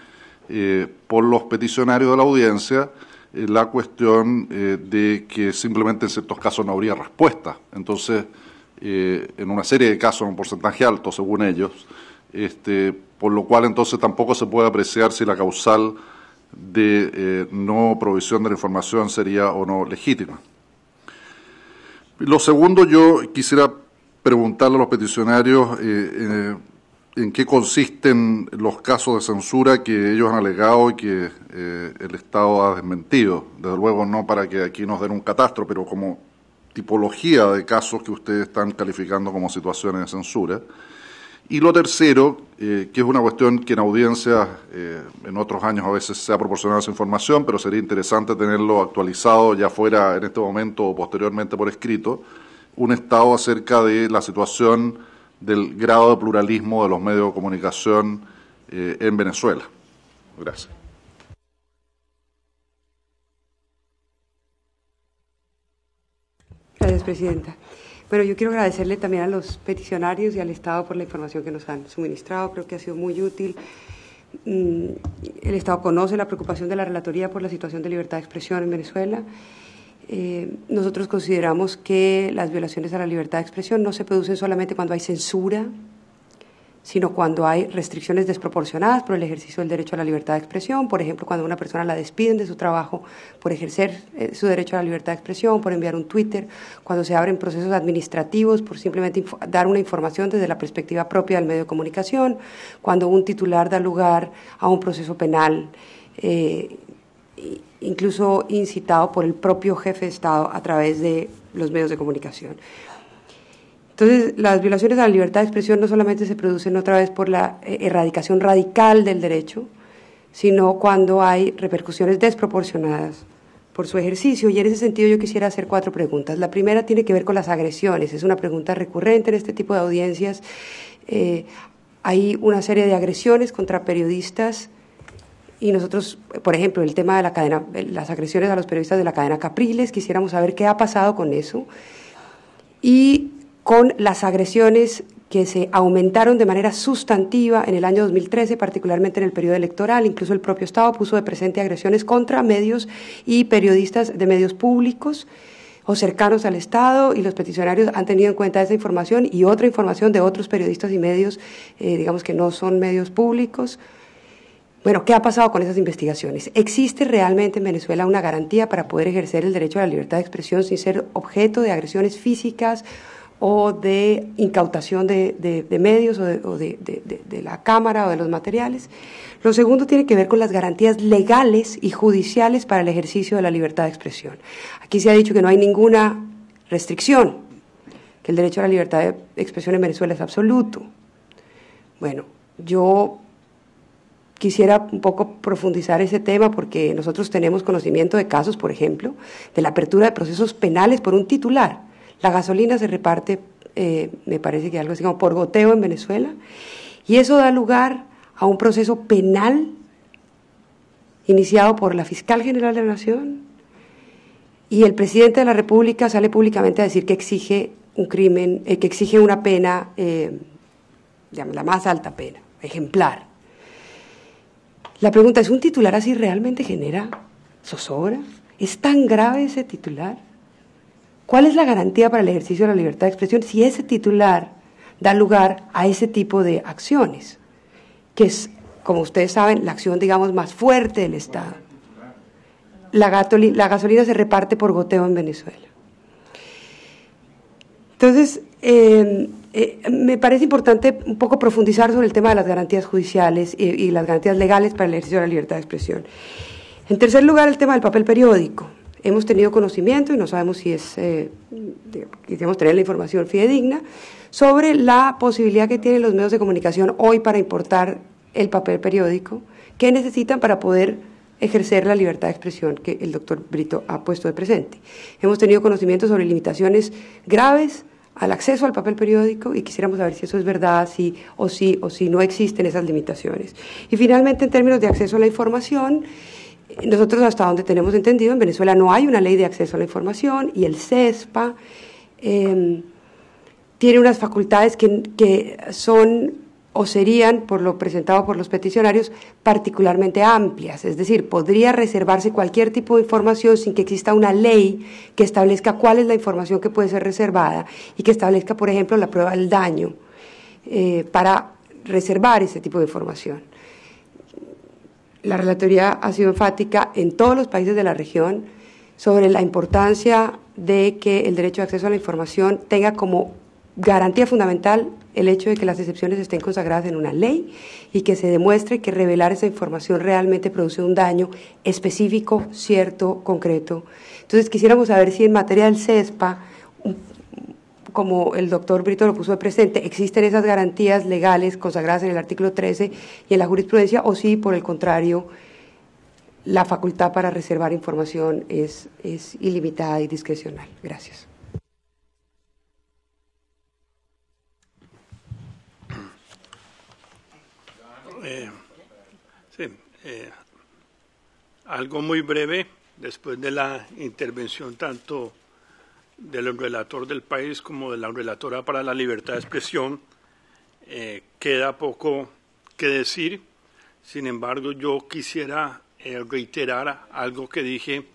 eh, por los peticionarios de la audiencia, eh, la cuestión eh, de que simplemente en ciertos casos no habría respuesta. Entonces, en una serie de casos, en un porcentaje alto, según ellos, este, por lo cual entonces tampoco se puede apreciar si la causal de eh, no provisión de la información sería o no legítima. Lo segundo, yo quisiera preguntarle a los peticionarios eh, eh, en qué consisten los casos de censura que ellos han alegado y que el Estado ha desmentido. Desde luego no para que aquí nos den un catastro, pero como tipología de casos que ustedes están calificando como situaciones de censura. Y lo tercero, eh, que es una cuestión que en audiencias eh, en otros años a veces se ha proporcionado esa información, pero sería interesante tenerlo actualizado ya fuera en este momento o posteriormente por escrito, un estado acerca de la situación del grado de pluralismo de los medios de comunicación eh, en Venezuela. Gracias. Gracias, Presidenta. Pero yo quiero agradecerle también a los peticionarios y al Estado por la información que nos han suministrado. Creo que ha sido muy útil. Mm, el Estado conoce la preocupación de la Relatoría por la situación de libertad de expresión en Venezuela. Eh, nosotros consideramos que las violaciones a la libertad de expresión no se producen solamente cuando hay censura sino cuando hay restricciones desproporcionadas por el ejercicio del derecho a la libertad de expresión, por ejemplo, cuando una persona la despiden de su trabajo por ejercer eh, su derecho a la libertad de expresión, por enviar un Twitter, cuando se abren procesos administrativos por simplemente dar una información desde la perspectiva propia del medio de comunicación, cuando un titular da lugar a un proceso penal. Eh, incluso incitado por el propio jefe de Estado a través de los medios de comunicación. Entonces, las violaciones a la libertad de expresión no solamente se producen otra vez por la eh, erradicación radical del derecho, sino cuando hay repercusiones desproporcionadas por su ejercicio. Y en ese sentido yo quisiera hacer cuatro preguntas. La primera tiene que ver con las agresiones. Es una pregunta recurrente en este tipo de audiencias. Eh, hay una serie de agresiones contra periodistas y nosotros, por ejemplo, el tema de la cadena, las agresiones a los periodistas de la cadena Capriles, quisiéramos saber qué ha pasado con eso. Y con las agresiones que se aumentaron de manera sustantiva en el año 2013, particularmente en el periodo electoral. Incluso el propio Estado puso de presente agresiones contra medios y periodistas de medios públicos o cercanos al Estado y los peticionarios han tenido en cuenta esa información y otra información de otros periodistas y medios, eh, digamos que no son medios públicos. Bueno, ¿qué ha pasado con esas investigaciones? ¿Existe realmente en Venezuela una garantía para poder ejercer el derecho a la libertad de expresión sin ser objeto de agresiones físicas o de incautación de, medios o, de, o de, la Cámara o de los materiales. Lo segundo tiene que ver con las garantías legales y judiciales para el ejercicio de la libertad de expresión. Aquí se ha dicho que no hay ninguna restricción, que el derecho a la libertad de expresión en Venezuela es absoluto. Bueno, yo quisiera un poco profundizar ese tema porque nosotros tenemos conocimiento de casos, por ejemplo, de la apertura de procesos penales por un titular la gasolina se reparte, eh, me parece que algo así como por goteo en Venezuela, y eso da lugar a un proceso penal iniciado por la fiscal general de la Nación, y el presidente de la República sale públicamente a decir que exige un crimen, eh, que exige una pena, eh, la más alta pena, ejemplar. La pregunta es, ¿un titular así realmente genera zozobra? ¿Es tan grave ese titular? ¿Cuál es la garantía para el ejercicio de la libertad de expresión si ese titular da lugar a ese tipo de acciones? Que es, como ustedes saben, la acción, digamos, más fuerte del Estado. La, gasolina, se reparte por goteo en Venezuela. Entonces, em, eh, me parece importante un poco profundizar sobre el tema de las garantías judiciales y las garantías legales para el ejercicio de la libertad de expresión. En tercer lugar, el tema del papel periódico hemos tenido conocimiento, y no sabemos si es, eh, quisiéramos tener la información fidedigna, sobre la posibilidad que tienen los medios de comunicación hoy para importar el papel periódico, que necesitan para poder ejercer la libertad de expresión que el doctor Brito ha puesto de presente. Hemos tenido conocimiento sobre limitaciones graves al acceso al papel periódico y quisiéramos saber si eso es verdad, si o si o si no existen esas limitaciones. Y finalmente, en términos de acceso a la información, nosotros, hasta donde tenemos entendido, en Venezuela no hay una ley de acceso a la información y el CESPA em, tiene unas facultades que, que son o serían, por lo presentado por los peticionarios, particularmente amplias. Es decir, podría reservarse cualquier tipo de información sin que exista una ley que establezca cuál es la información que puede ser reservada y que establezca, por ejemplo, la prueba del daño eh, para reservar ese tipo de información la Relatoría ha sido enfática en todos los países de la región sobre la importancia de que el derecho de acceso a la información tenga como garantía fundamental el hecho de que las excepciones estén consagradas en una ley y que se demuestre que revelar esa información realmente produce un daño específico, cierto, concreto. Entonces quisiéramos saber si en materia del CESPA como el doctor Brito lo puso de presente, ¿existen esas garantías legales consagradas en el artículo 13 y en la jurisprudencia o si, por el contrario, la facultad para reservar información es, es ilimitada y discrecional? Gracias. Eh, sí, eh, algo muy breve después de la intervención tanto del relator del país como de la relatora para la libertad de expresión, eh, queda poco que decir. Sin embargo, yo quisiera eh, reiterar algo que dije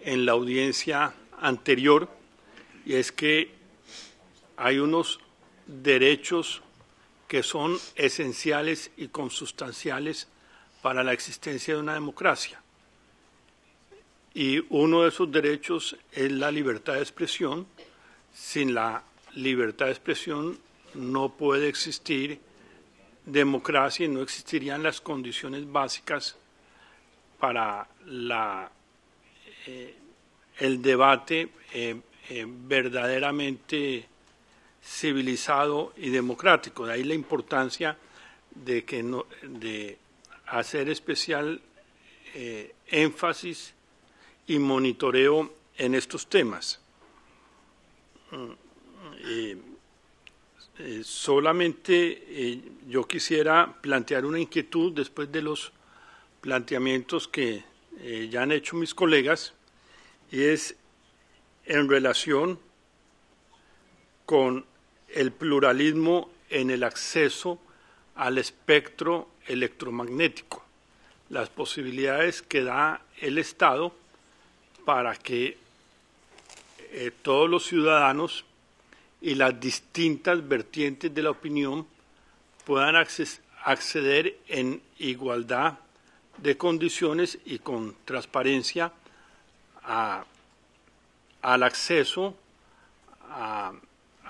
en la audiencia anterior, y es que hay unos derechos que son esenciales y consustanciales para la existencia de una democracia. Y uno de esos derechos es la libertad de expresión. Sin la libertad de expresión no puede existir democracia y no existirían las condiciones básicas para eh, el debate eh, eh, verdaderamente civilizado y democrático. De ahí la importancia de, que no, de hacer especial énfasis y monitoreo en estos temas. Mm, eh, eh, solamente eh, yo quisiera plantear una inquietud después de los planteamientos que ya han hecho mis colegas y es en relación con el pluralismo en el acceso al espectro electromagnético, las posibilidades que da el Estado para que eh, todos los ciudadanos y las distintas vertientes de la opinión puedan acceder en igualdad de condiciones y con transparencia al acceso a,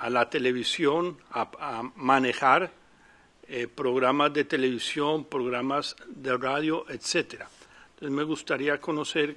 la televisión, a, manejar eh, programas de televisión, programas de radio, etcétera. Entonces me gustaría conocer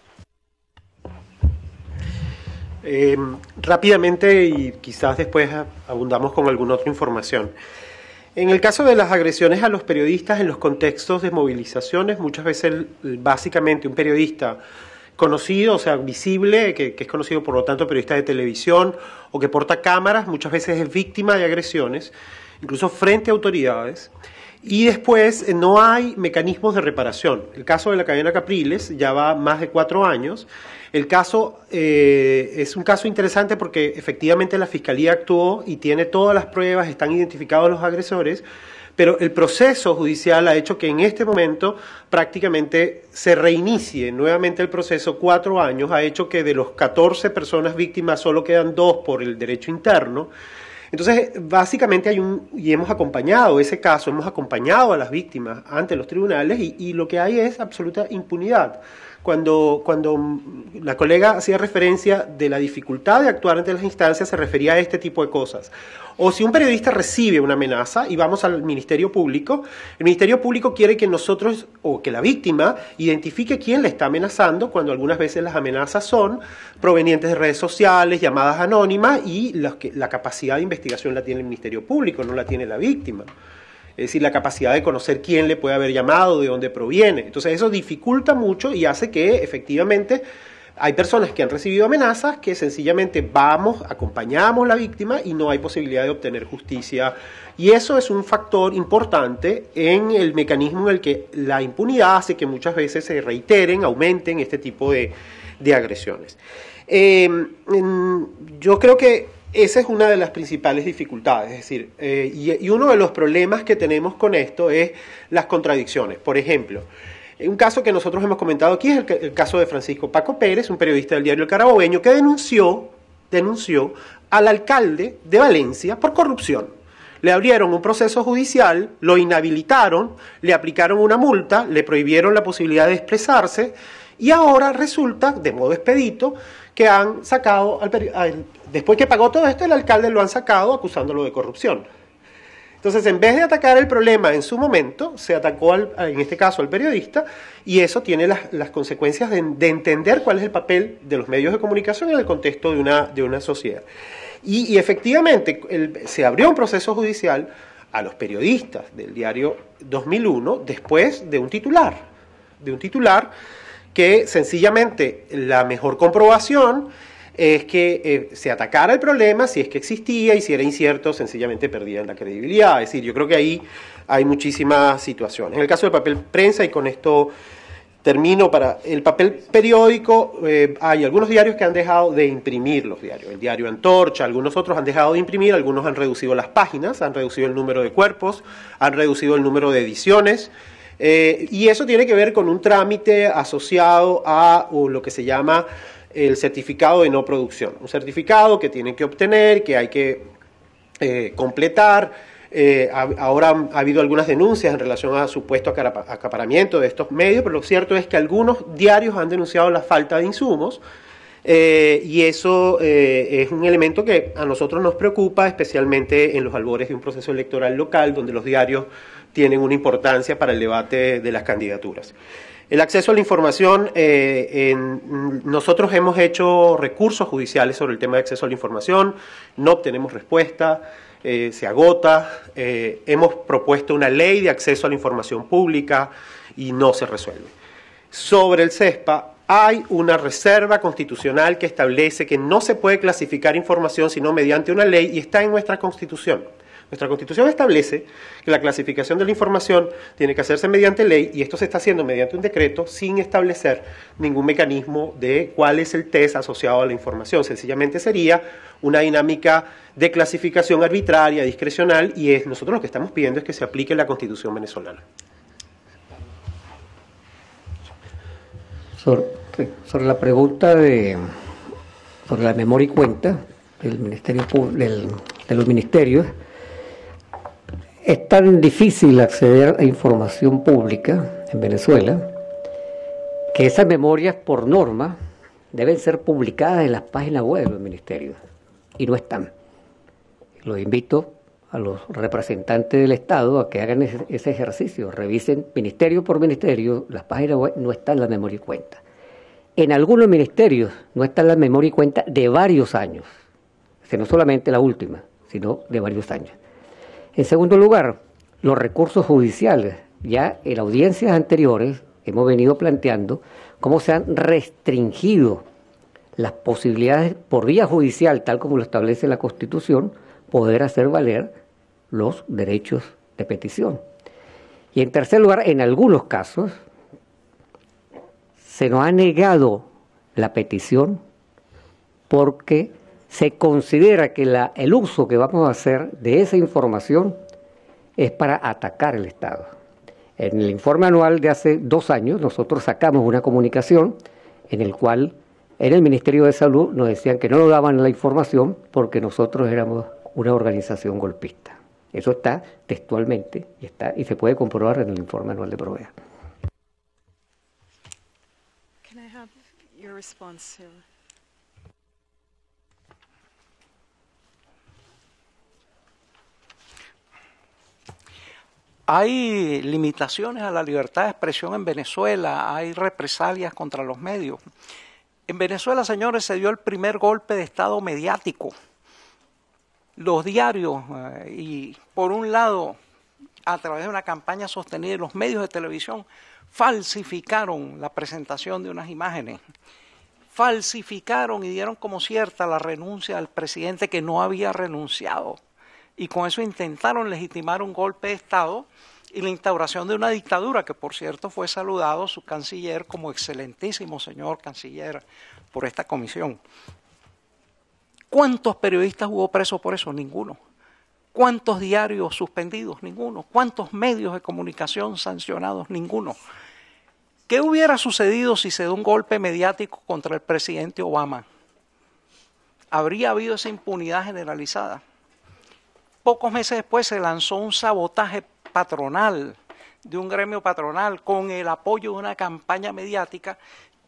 Em, rápidamente y quizás después abundamos con alguna otra información. En el caso de las agresiones a los periodistas en los contextos de movilizaciones, muchas veces básicamente un periodista conocido, o sea, visible, que, que, es conocido por lo tanto periodista de televisión o que porta cámaras, muchas veces es víctima de agresiones, incluso frente a autoridades. Y después eh, no hay mecanismos de reparación. El caso de la cadena Capriles ya va más de cuatro años el caso eh, es un caso interesante porque efectivamente la Fiscalía actuó y tiene todas las pruebas, están identificados los agresores, pero el proceso judicial ha hecho que en este momento prácticamente se reinicie nuevamente el proceso. Cuatro años ha hecho que de los 14 personas víctimas solo quedan dos por el derecho interno. Entonces, básicamente hay un, y hemos acompañado ese caso, hemos acompañado a las víctimas ante los tribunales y lo que hay es absoluta impunidad. Cuando, cuando la colega hacía referencia de la dificultad de actuar ante las instancias, se refería a este tipo de cosas. O si un periodista recibe una amenaza y vamos al Ministerio Público, el Ministerio Público quiere que nosotros o que la víctima identifique quién le está amenazando, cuando algunas veces las amenazas son provenientes de redes sociales, llamadas anónimas y la capacidad de investigación la tiene el Ministerio Público, no la tiene la víctima es decir, la capacidad de conocer quién le puede haber llamado, de dónde proviene. Entonces eso dificulta mucho y hace que efectivamente hay personas que han recibido amenazas que sencillamente vamos, acompañamos a la víctima y no hay posibilidad de obtener justicia. Y eso es un factor importante en el mecanismo en el que la impunidad hace que muchas veces se reiteren, aumenten este tipo de, agresiones. Eh, yo creo que esa es una de las principales dificultades, es decir, eh, y, uno de los problemas que tenemos con esto es las contradicciones. Por ejemplo, un caso que nosotros hemos comentado aquí es el, caso de Francisco Paco Pérez, un periodista del diario El Carabobeño, que denunció, denunció al alcalde de Valencia por corrupción le abrieron un proceso judicial, lo inhabilitaron, le aplicaron una multa, le prohibieron la posibilidad de expresarse y ahora resulta, de modo expedito, que han sacado, al, después que pagó todo esto, el alcalde lo han sacado acusándolo de corrupción. Entonces, en vez de atacar el problema en su momento, se atacó, en este caso, al periodista, y eso tiene las, consecuencias de, entender cuál es el papel de los medios de comunicación en el contexto de una, de una sociedad. Y, efectivamente, se abrió un proceso judicial a los periodistas del diario 2001 después de un titular, de un titular que sencillamente la mejor comprobación es que eh, se atacara el problema si es que existía y si era incierto, sencillamente perdían la credibilidad. Es decir, yo creo que ahí hay muchísimas situaciones. En el caso del papel prensa, y con esto termino, para el papel periódico, eh, hay algunos diarios que han dejado de imprimir los diarios. El diario Antorcha, algunos otros han dejado de imprimir, algunos han reducido las páginas, han reducido el número de cuerpos, han reducido el número de ediciones. Eh, y eso tiene que ver con un trámite asociado a lo que se llama el certificado de no producción. Un certificado que tienen que obtener, que hay que eh, completar. Eh, ahora ha habido algunas denuncias en relación a supuesto acaparamiento de estos medios, pero lo cierto es que algunos diarios han denunciado la falta de insumos. y eso es un elemento que a nosotros nos preocupa, especialmente en los albores de un proceso electoral local, donde los diarios tienen una importancia para el debate de las candidaturas. El acceso a la información, eh, nosotros hemos hecho recursos judiciales sobre el tema de acceso a la información, no obtenemos respuesta, eh, se agota, eh, hemos propuesto una ley de acceso a la información pública y no se resuelve. Sobre el CESPA, hay una reserva constitucional que establece que no se puede clasificar información sino mediante una ley y está en nuestra constitución. Nuestra Constitución establece que la clasificación de la información tiene que hacerse mediante ley y esto se está haciendo mediante un decreto sin establecer ningún mecanismo de cuál es el test asociado a la información. Sencillamente sería una dinámica de clasificación arbitraria, discrecional y es nosotros lo que estamos pidiendo es que se aplique la Constitución venezolana. Sobre, la pregunta de sobre la memoria y cuenta del ministerio de los ministerios es tan difícil acceder a información pública en Venezuela que esas memorias por norma deben ser publicadas en las páginas web de los ministerios y no están. Los invito a los representantes del Estado a que hagan ese ejercicio, revisen ministerio por ministerio, las páginas web no están la memoria y cuenta. En algunos ministerios no está la memoria y cuenta de varios años, sino no solamente la última, sino de varios años. En segundo lugar, los recursos judiciales. Ya en audiencias anteriores hemos venido planteando cómo se han restringido las posibilidades por vía judicial, tal como lo establece la Constitución, poder hacer valer los derechos de petición. Y en tercer lugar, en algunos casos, se nos ha negado la petición porque se considera que el uso que vamos a hacer de esa información es para atacar el Estado. En el informe anual de hace dos años nosotros sacamos una comunicación en el cual en el Ministerio de Salud nos decían que no nos daban la información porque nosotros éramos una organización golpista. Eso está textualmente y, está, y se puede comprobar en el informe anual de Provea. Can I have your Hay limitaciones a la libertad de expresión en Venezuela, hay represalias contra los medios. En Venezuela, señores, se dio el primer golpe de Estado mediático. Los diarios, eh, y por un lado, a través de una campaña sostenida de los medios de televisión, falsificaron la presentación de unas imágenes, falsificaron y dieron como cierta la renuncia al presidente que no había renunciado y con eso intentaron legitimar un golpe de Estado y la instauración de una dictadura, que por cierto fue saludado su canciller como excelentísimo señor canciller por esta comisión. ¿Cuántos periodistas hubo presos por eso? Ninguno. ¿Cuántos diarios suspendidos? Ninguno. ¿Cuántos medios de comunicación sancionados? Ninguno. ¿Qué hubiera sucedido si se dio un golpe mediático contra el presidente Obama? ¿Habría habido esa impunidad generalizada? pocos meses después se lanzó un sabotaje patronal de un gremio patronal con el apoyo de una campaña mediática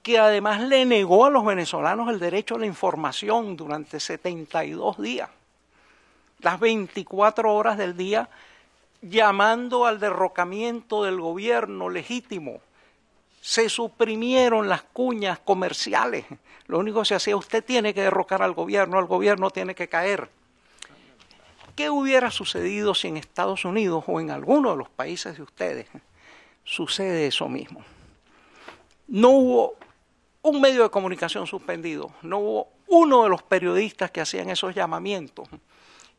que además le negó a los venezolanos el derecho a la información durante 72 días, las 24 horas del día, llamando al derrocamiento del gobierno legítimo. Se suprimieron las cuñas comerciales. Lo único que se hacía, usted tiene que derrocar al gobierno, al gobierno tiene que caer. ¿Qué hubiera sucedido si en Estados Unidos o en alguno de los países de ustedes sucede eso mismo? No hubo un medio de comunicación suspendido, no hubo uno de los periodistas que hacían esos llamamientos.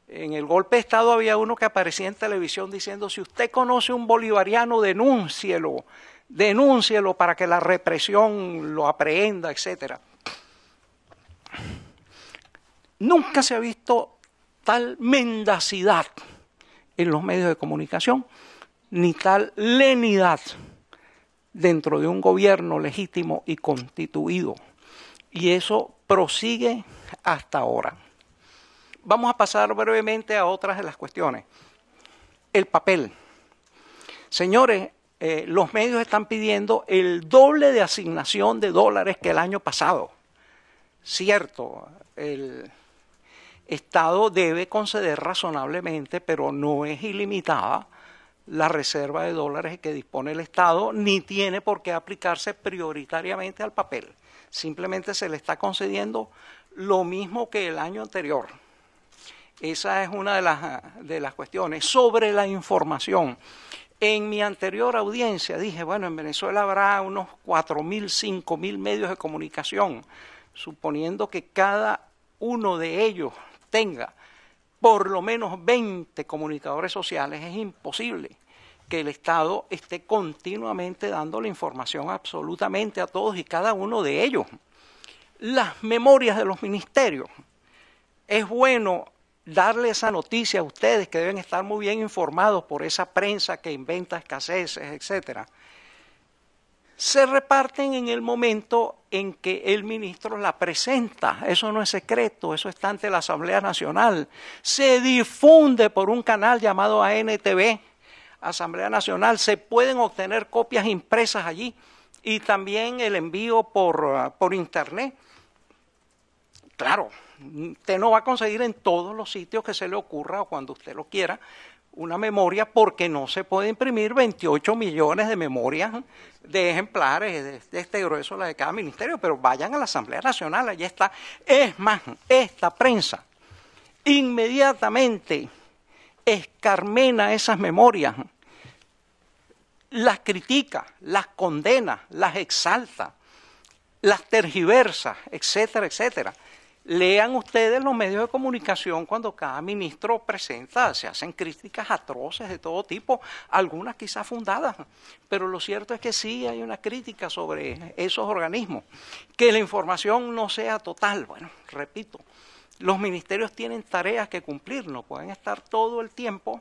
En el golpe de Estado había uno que aparecía en televisión diciendo, si usted conoce un bolivariano, denúncielo, denúncielo para que la represión lo aprehenda, etc. Nunca se ha visto tal mendacidad en los medios de comunicación, ni tal lenidad dentro de un gobierno legítimo y constituido. Y eso prosigue hasta ahora. Vamos a pasar brevemente a otras de las cuestiones. El papel. Señores, eh, los medios están pidiendo el doble de asignación de dólares que el año pasado. Cierto, el, Estado debe conceder razonablemente, pero no es ilimitada, la reserva de dólares que dispone el Estado, ni tiene por qué aplicarse prioritariamente al papel. Simplemente se le está concediendo lo mismo que el año anterior. Esa es una de las, de las cuestiones. Sobre la información. En mi anterior audiencia dije, bueno, en Venezuela habrá unos 4.000, 5.000 medios de comunicación, suponiendo que cada uno de ellos tenga por lo menos 20 comunicadores sociales, es imposible que el Estado esté continuamente dando la información absolutamente a todos y cada uno de ellos. Las memorias de los ministerios. Es bueno darle esa noticia a ustedes que deben estar muy bien informados por esa prensa que inventa escaseces, etcétera se reparten en el momento en que el ministro la presenta. Eso no es secreto, eso está ante la Asamblea Nacional. Se difunde por un canal llamado ANTV, Asamblea Nacional. Se pueden obtener copias impresas allí y también el envío por, Internet. Claro, usted no va a conseguir en todos los sitios que se le ocurra o cuando usted lo quiera, una memoria porque no se puede imprimir 28 millones de memorias de ejemplares de este grueso, la de cada ministerio, pero vayan a la Asamblea Nacional, allí está. Es más, esta prensa inmediatamente escarmena esas memorias, las critica, las condena, las exalta, las tergiversa, etcétera, etcétera. Lean ustedes los medios de comunicación cuando cada ministro presenta, se hacen críticas atroces de todo tipo, algunas quizás fundadas, pero lo cierto es que sí hay una crítica sobre esos organismos. Que la información no sea total, bueno, repito, los ministerios tienen tareas que cumplir, no pueden estar todo el tiempo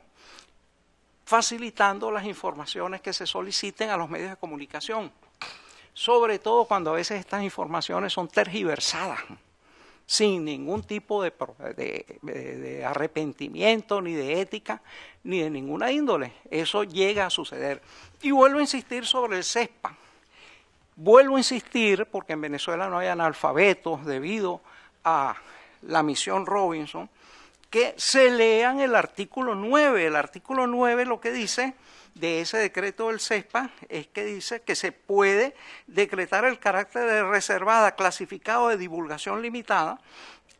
facilitando las informaciones que se soliciten a los medios de comunicación, sobre todo cuando a veces estas informaciones son tergiversadas sin ningún tipo de, arrepentimiento, ni de ética, ni de ninguna índole. Eso llega a suceder. Y vuelvo a insistir sobre el CESPA. Vuelvo a insistir, porque en Venezuela no hay analfabetos debido a la misión Robinson, que se lean el artículo 9. El artículo 9 lo que dice de ese decreto del CESPA es que dice que se puede decretar el carácter de reservada clasificado de divulgación limitada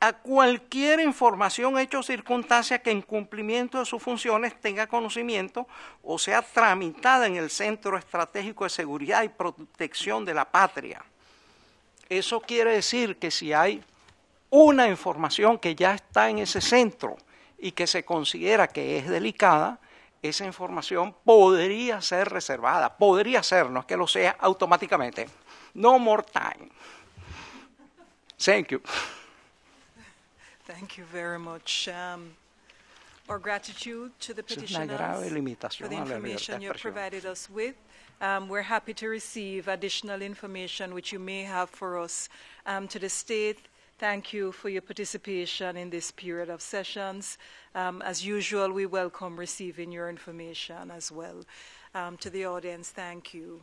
a cualquier información, hecho circunstancia que en cumplimiento de sus funciones tenga conocimiento o sea tramitada en el Centro Estratégico de Seguridad y Protección de la Patria. Eso quiere decir que si hay una información que ya está en ese centro y que se considera que es delicada, esa información podría ser reservada, podría ser, no es que lo sea automáticamente. No more time. Thank you. Thank you very much. Um, our gratitude to the petitioners for the information you provided us with. Um, we're happy to receive additional information which you may have for us um, to the state Thank you for your participation in this period of sessions. Um, as usual, we welcome receiving your information as well. Um, to the audience, thank you.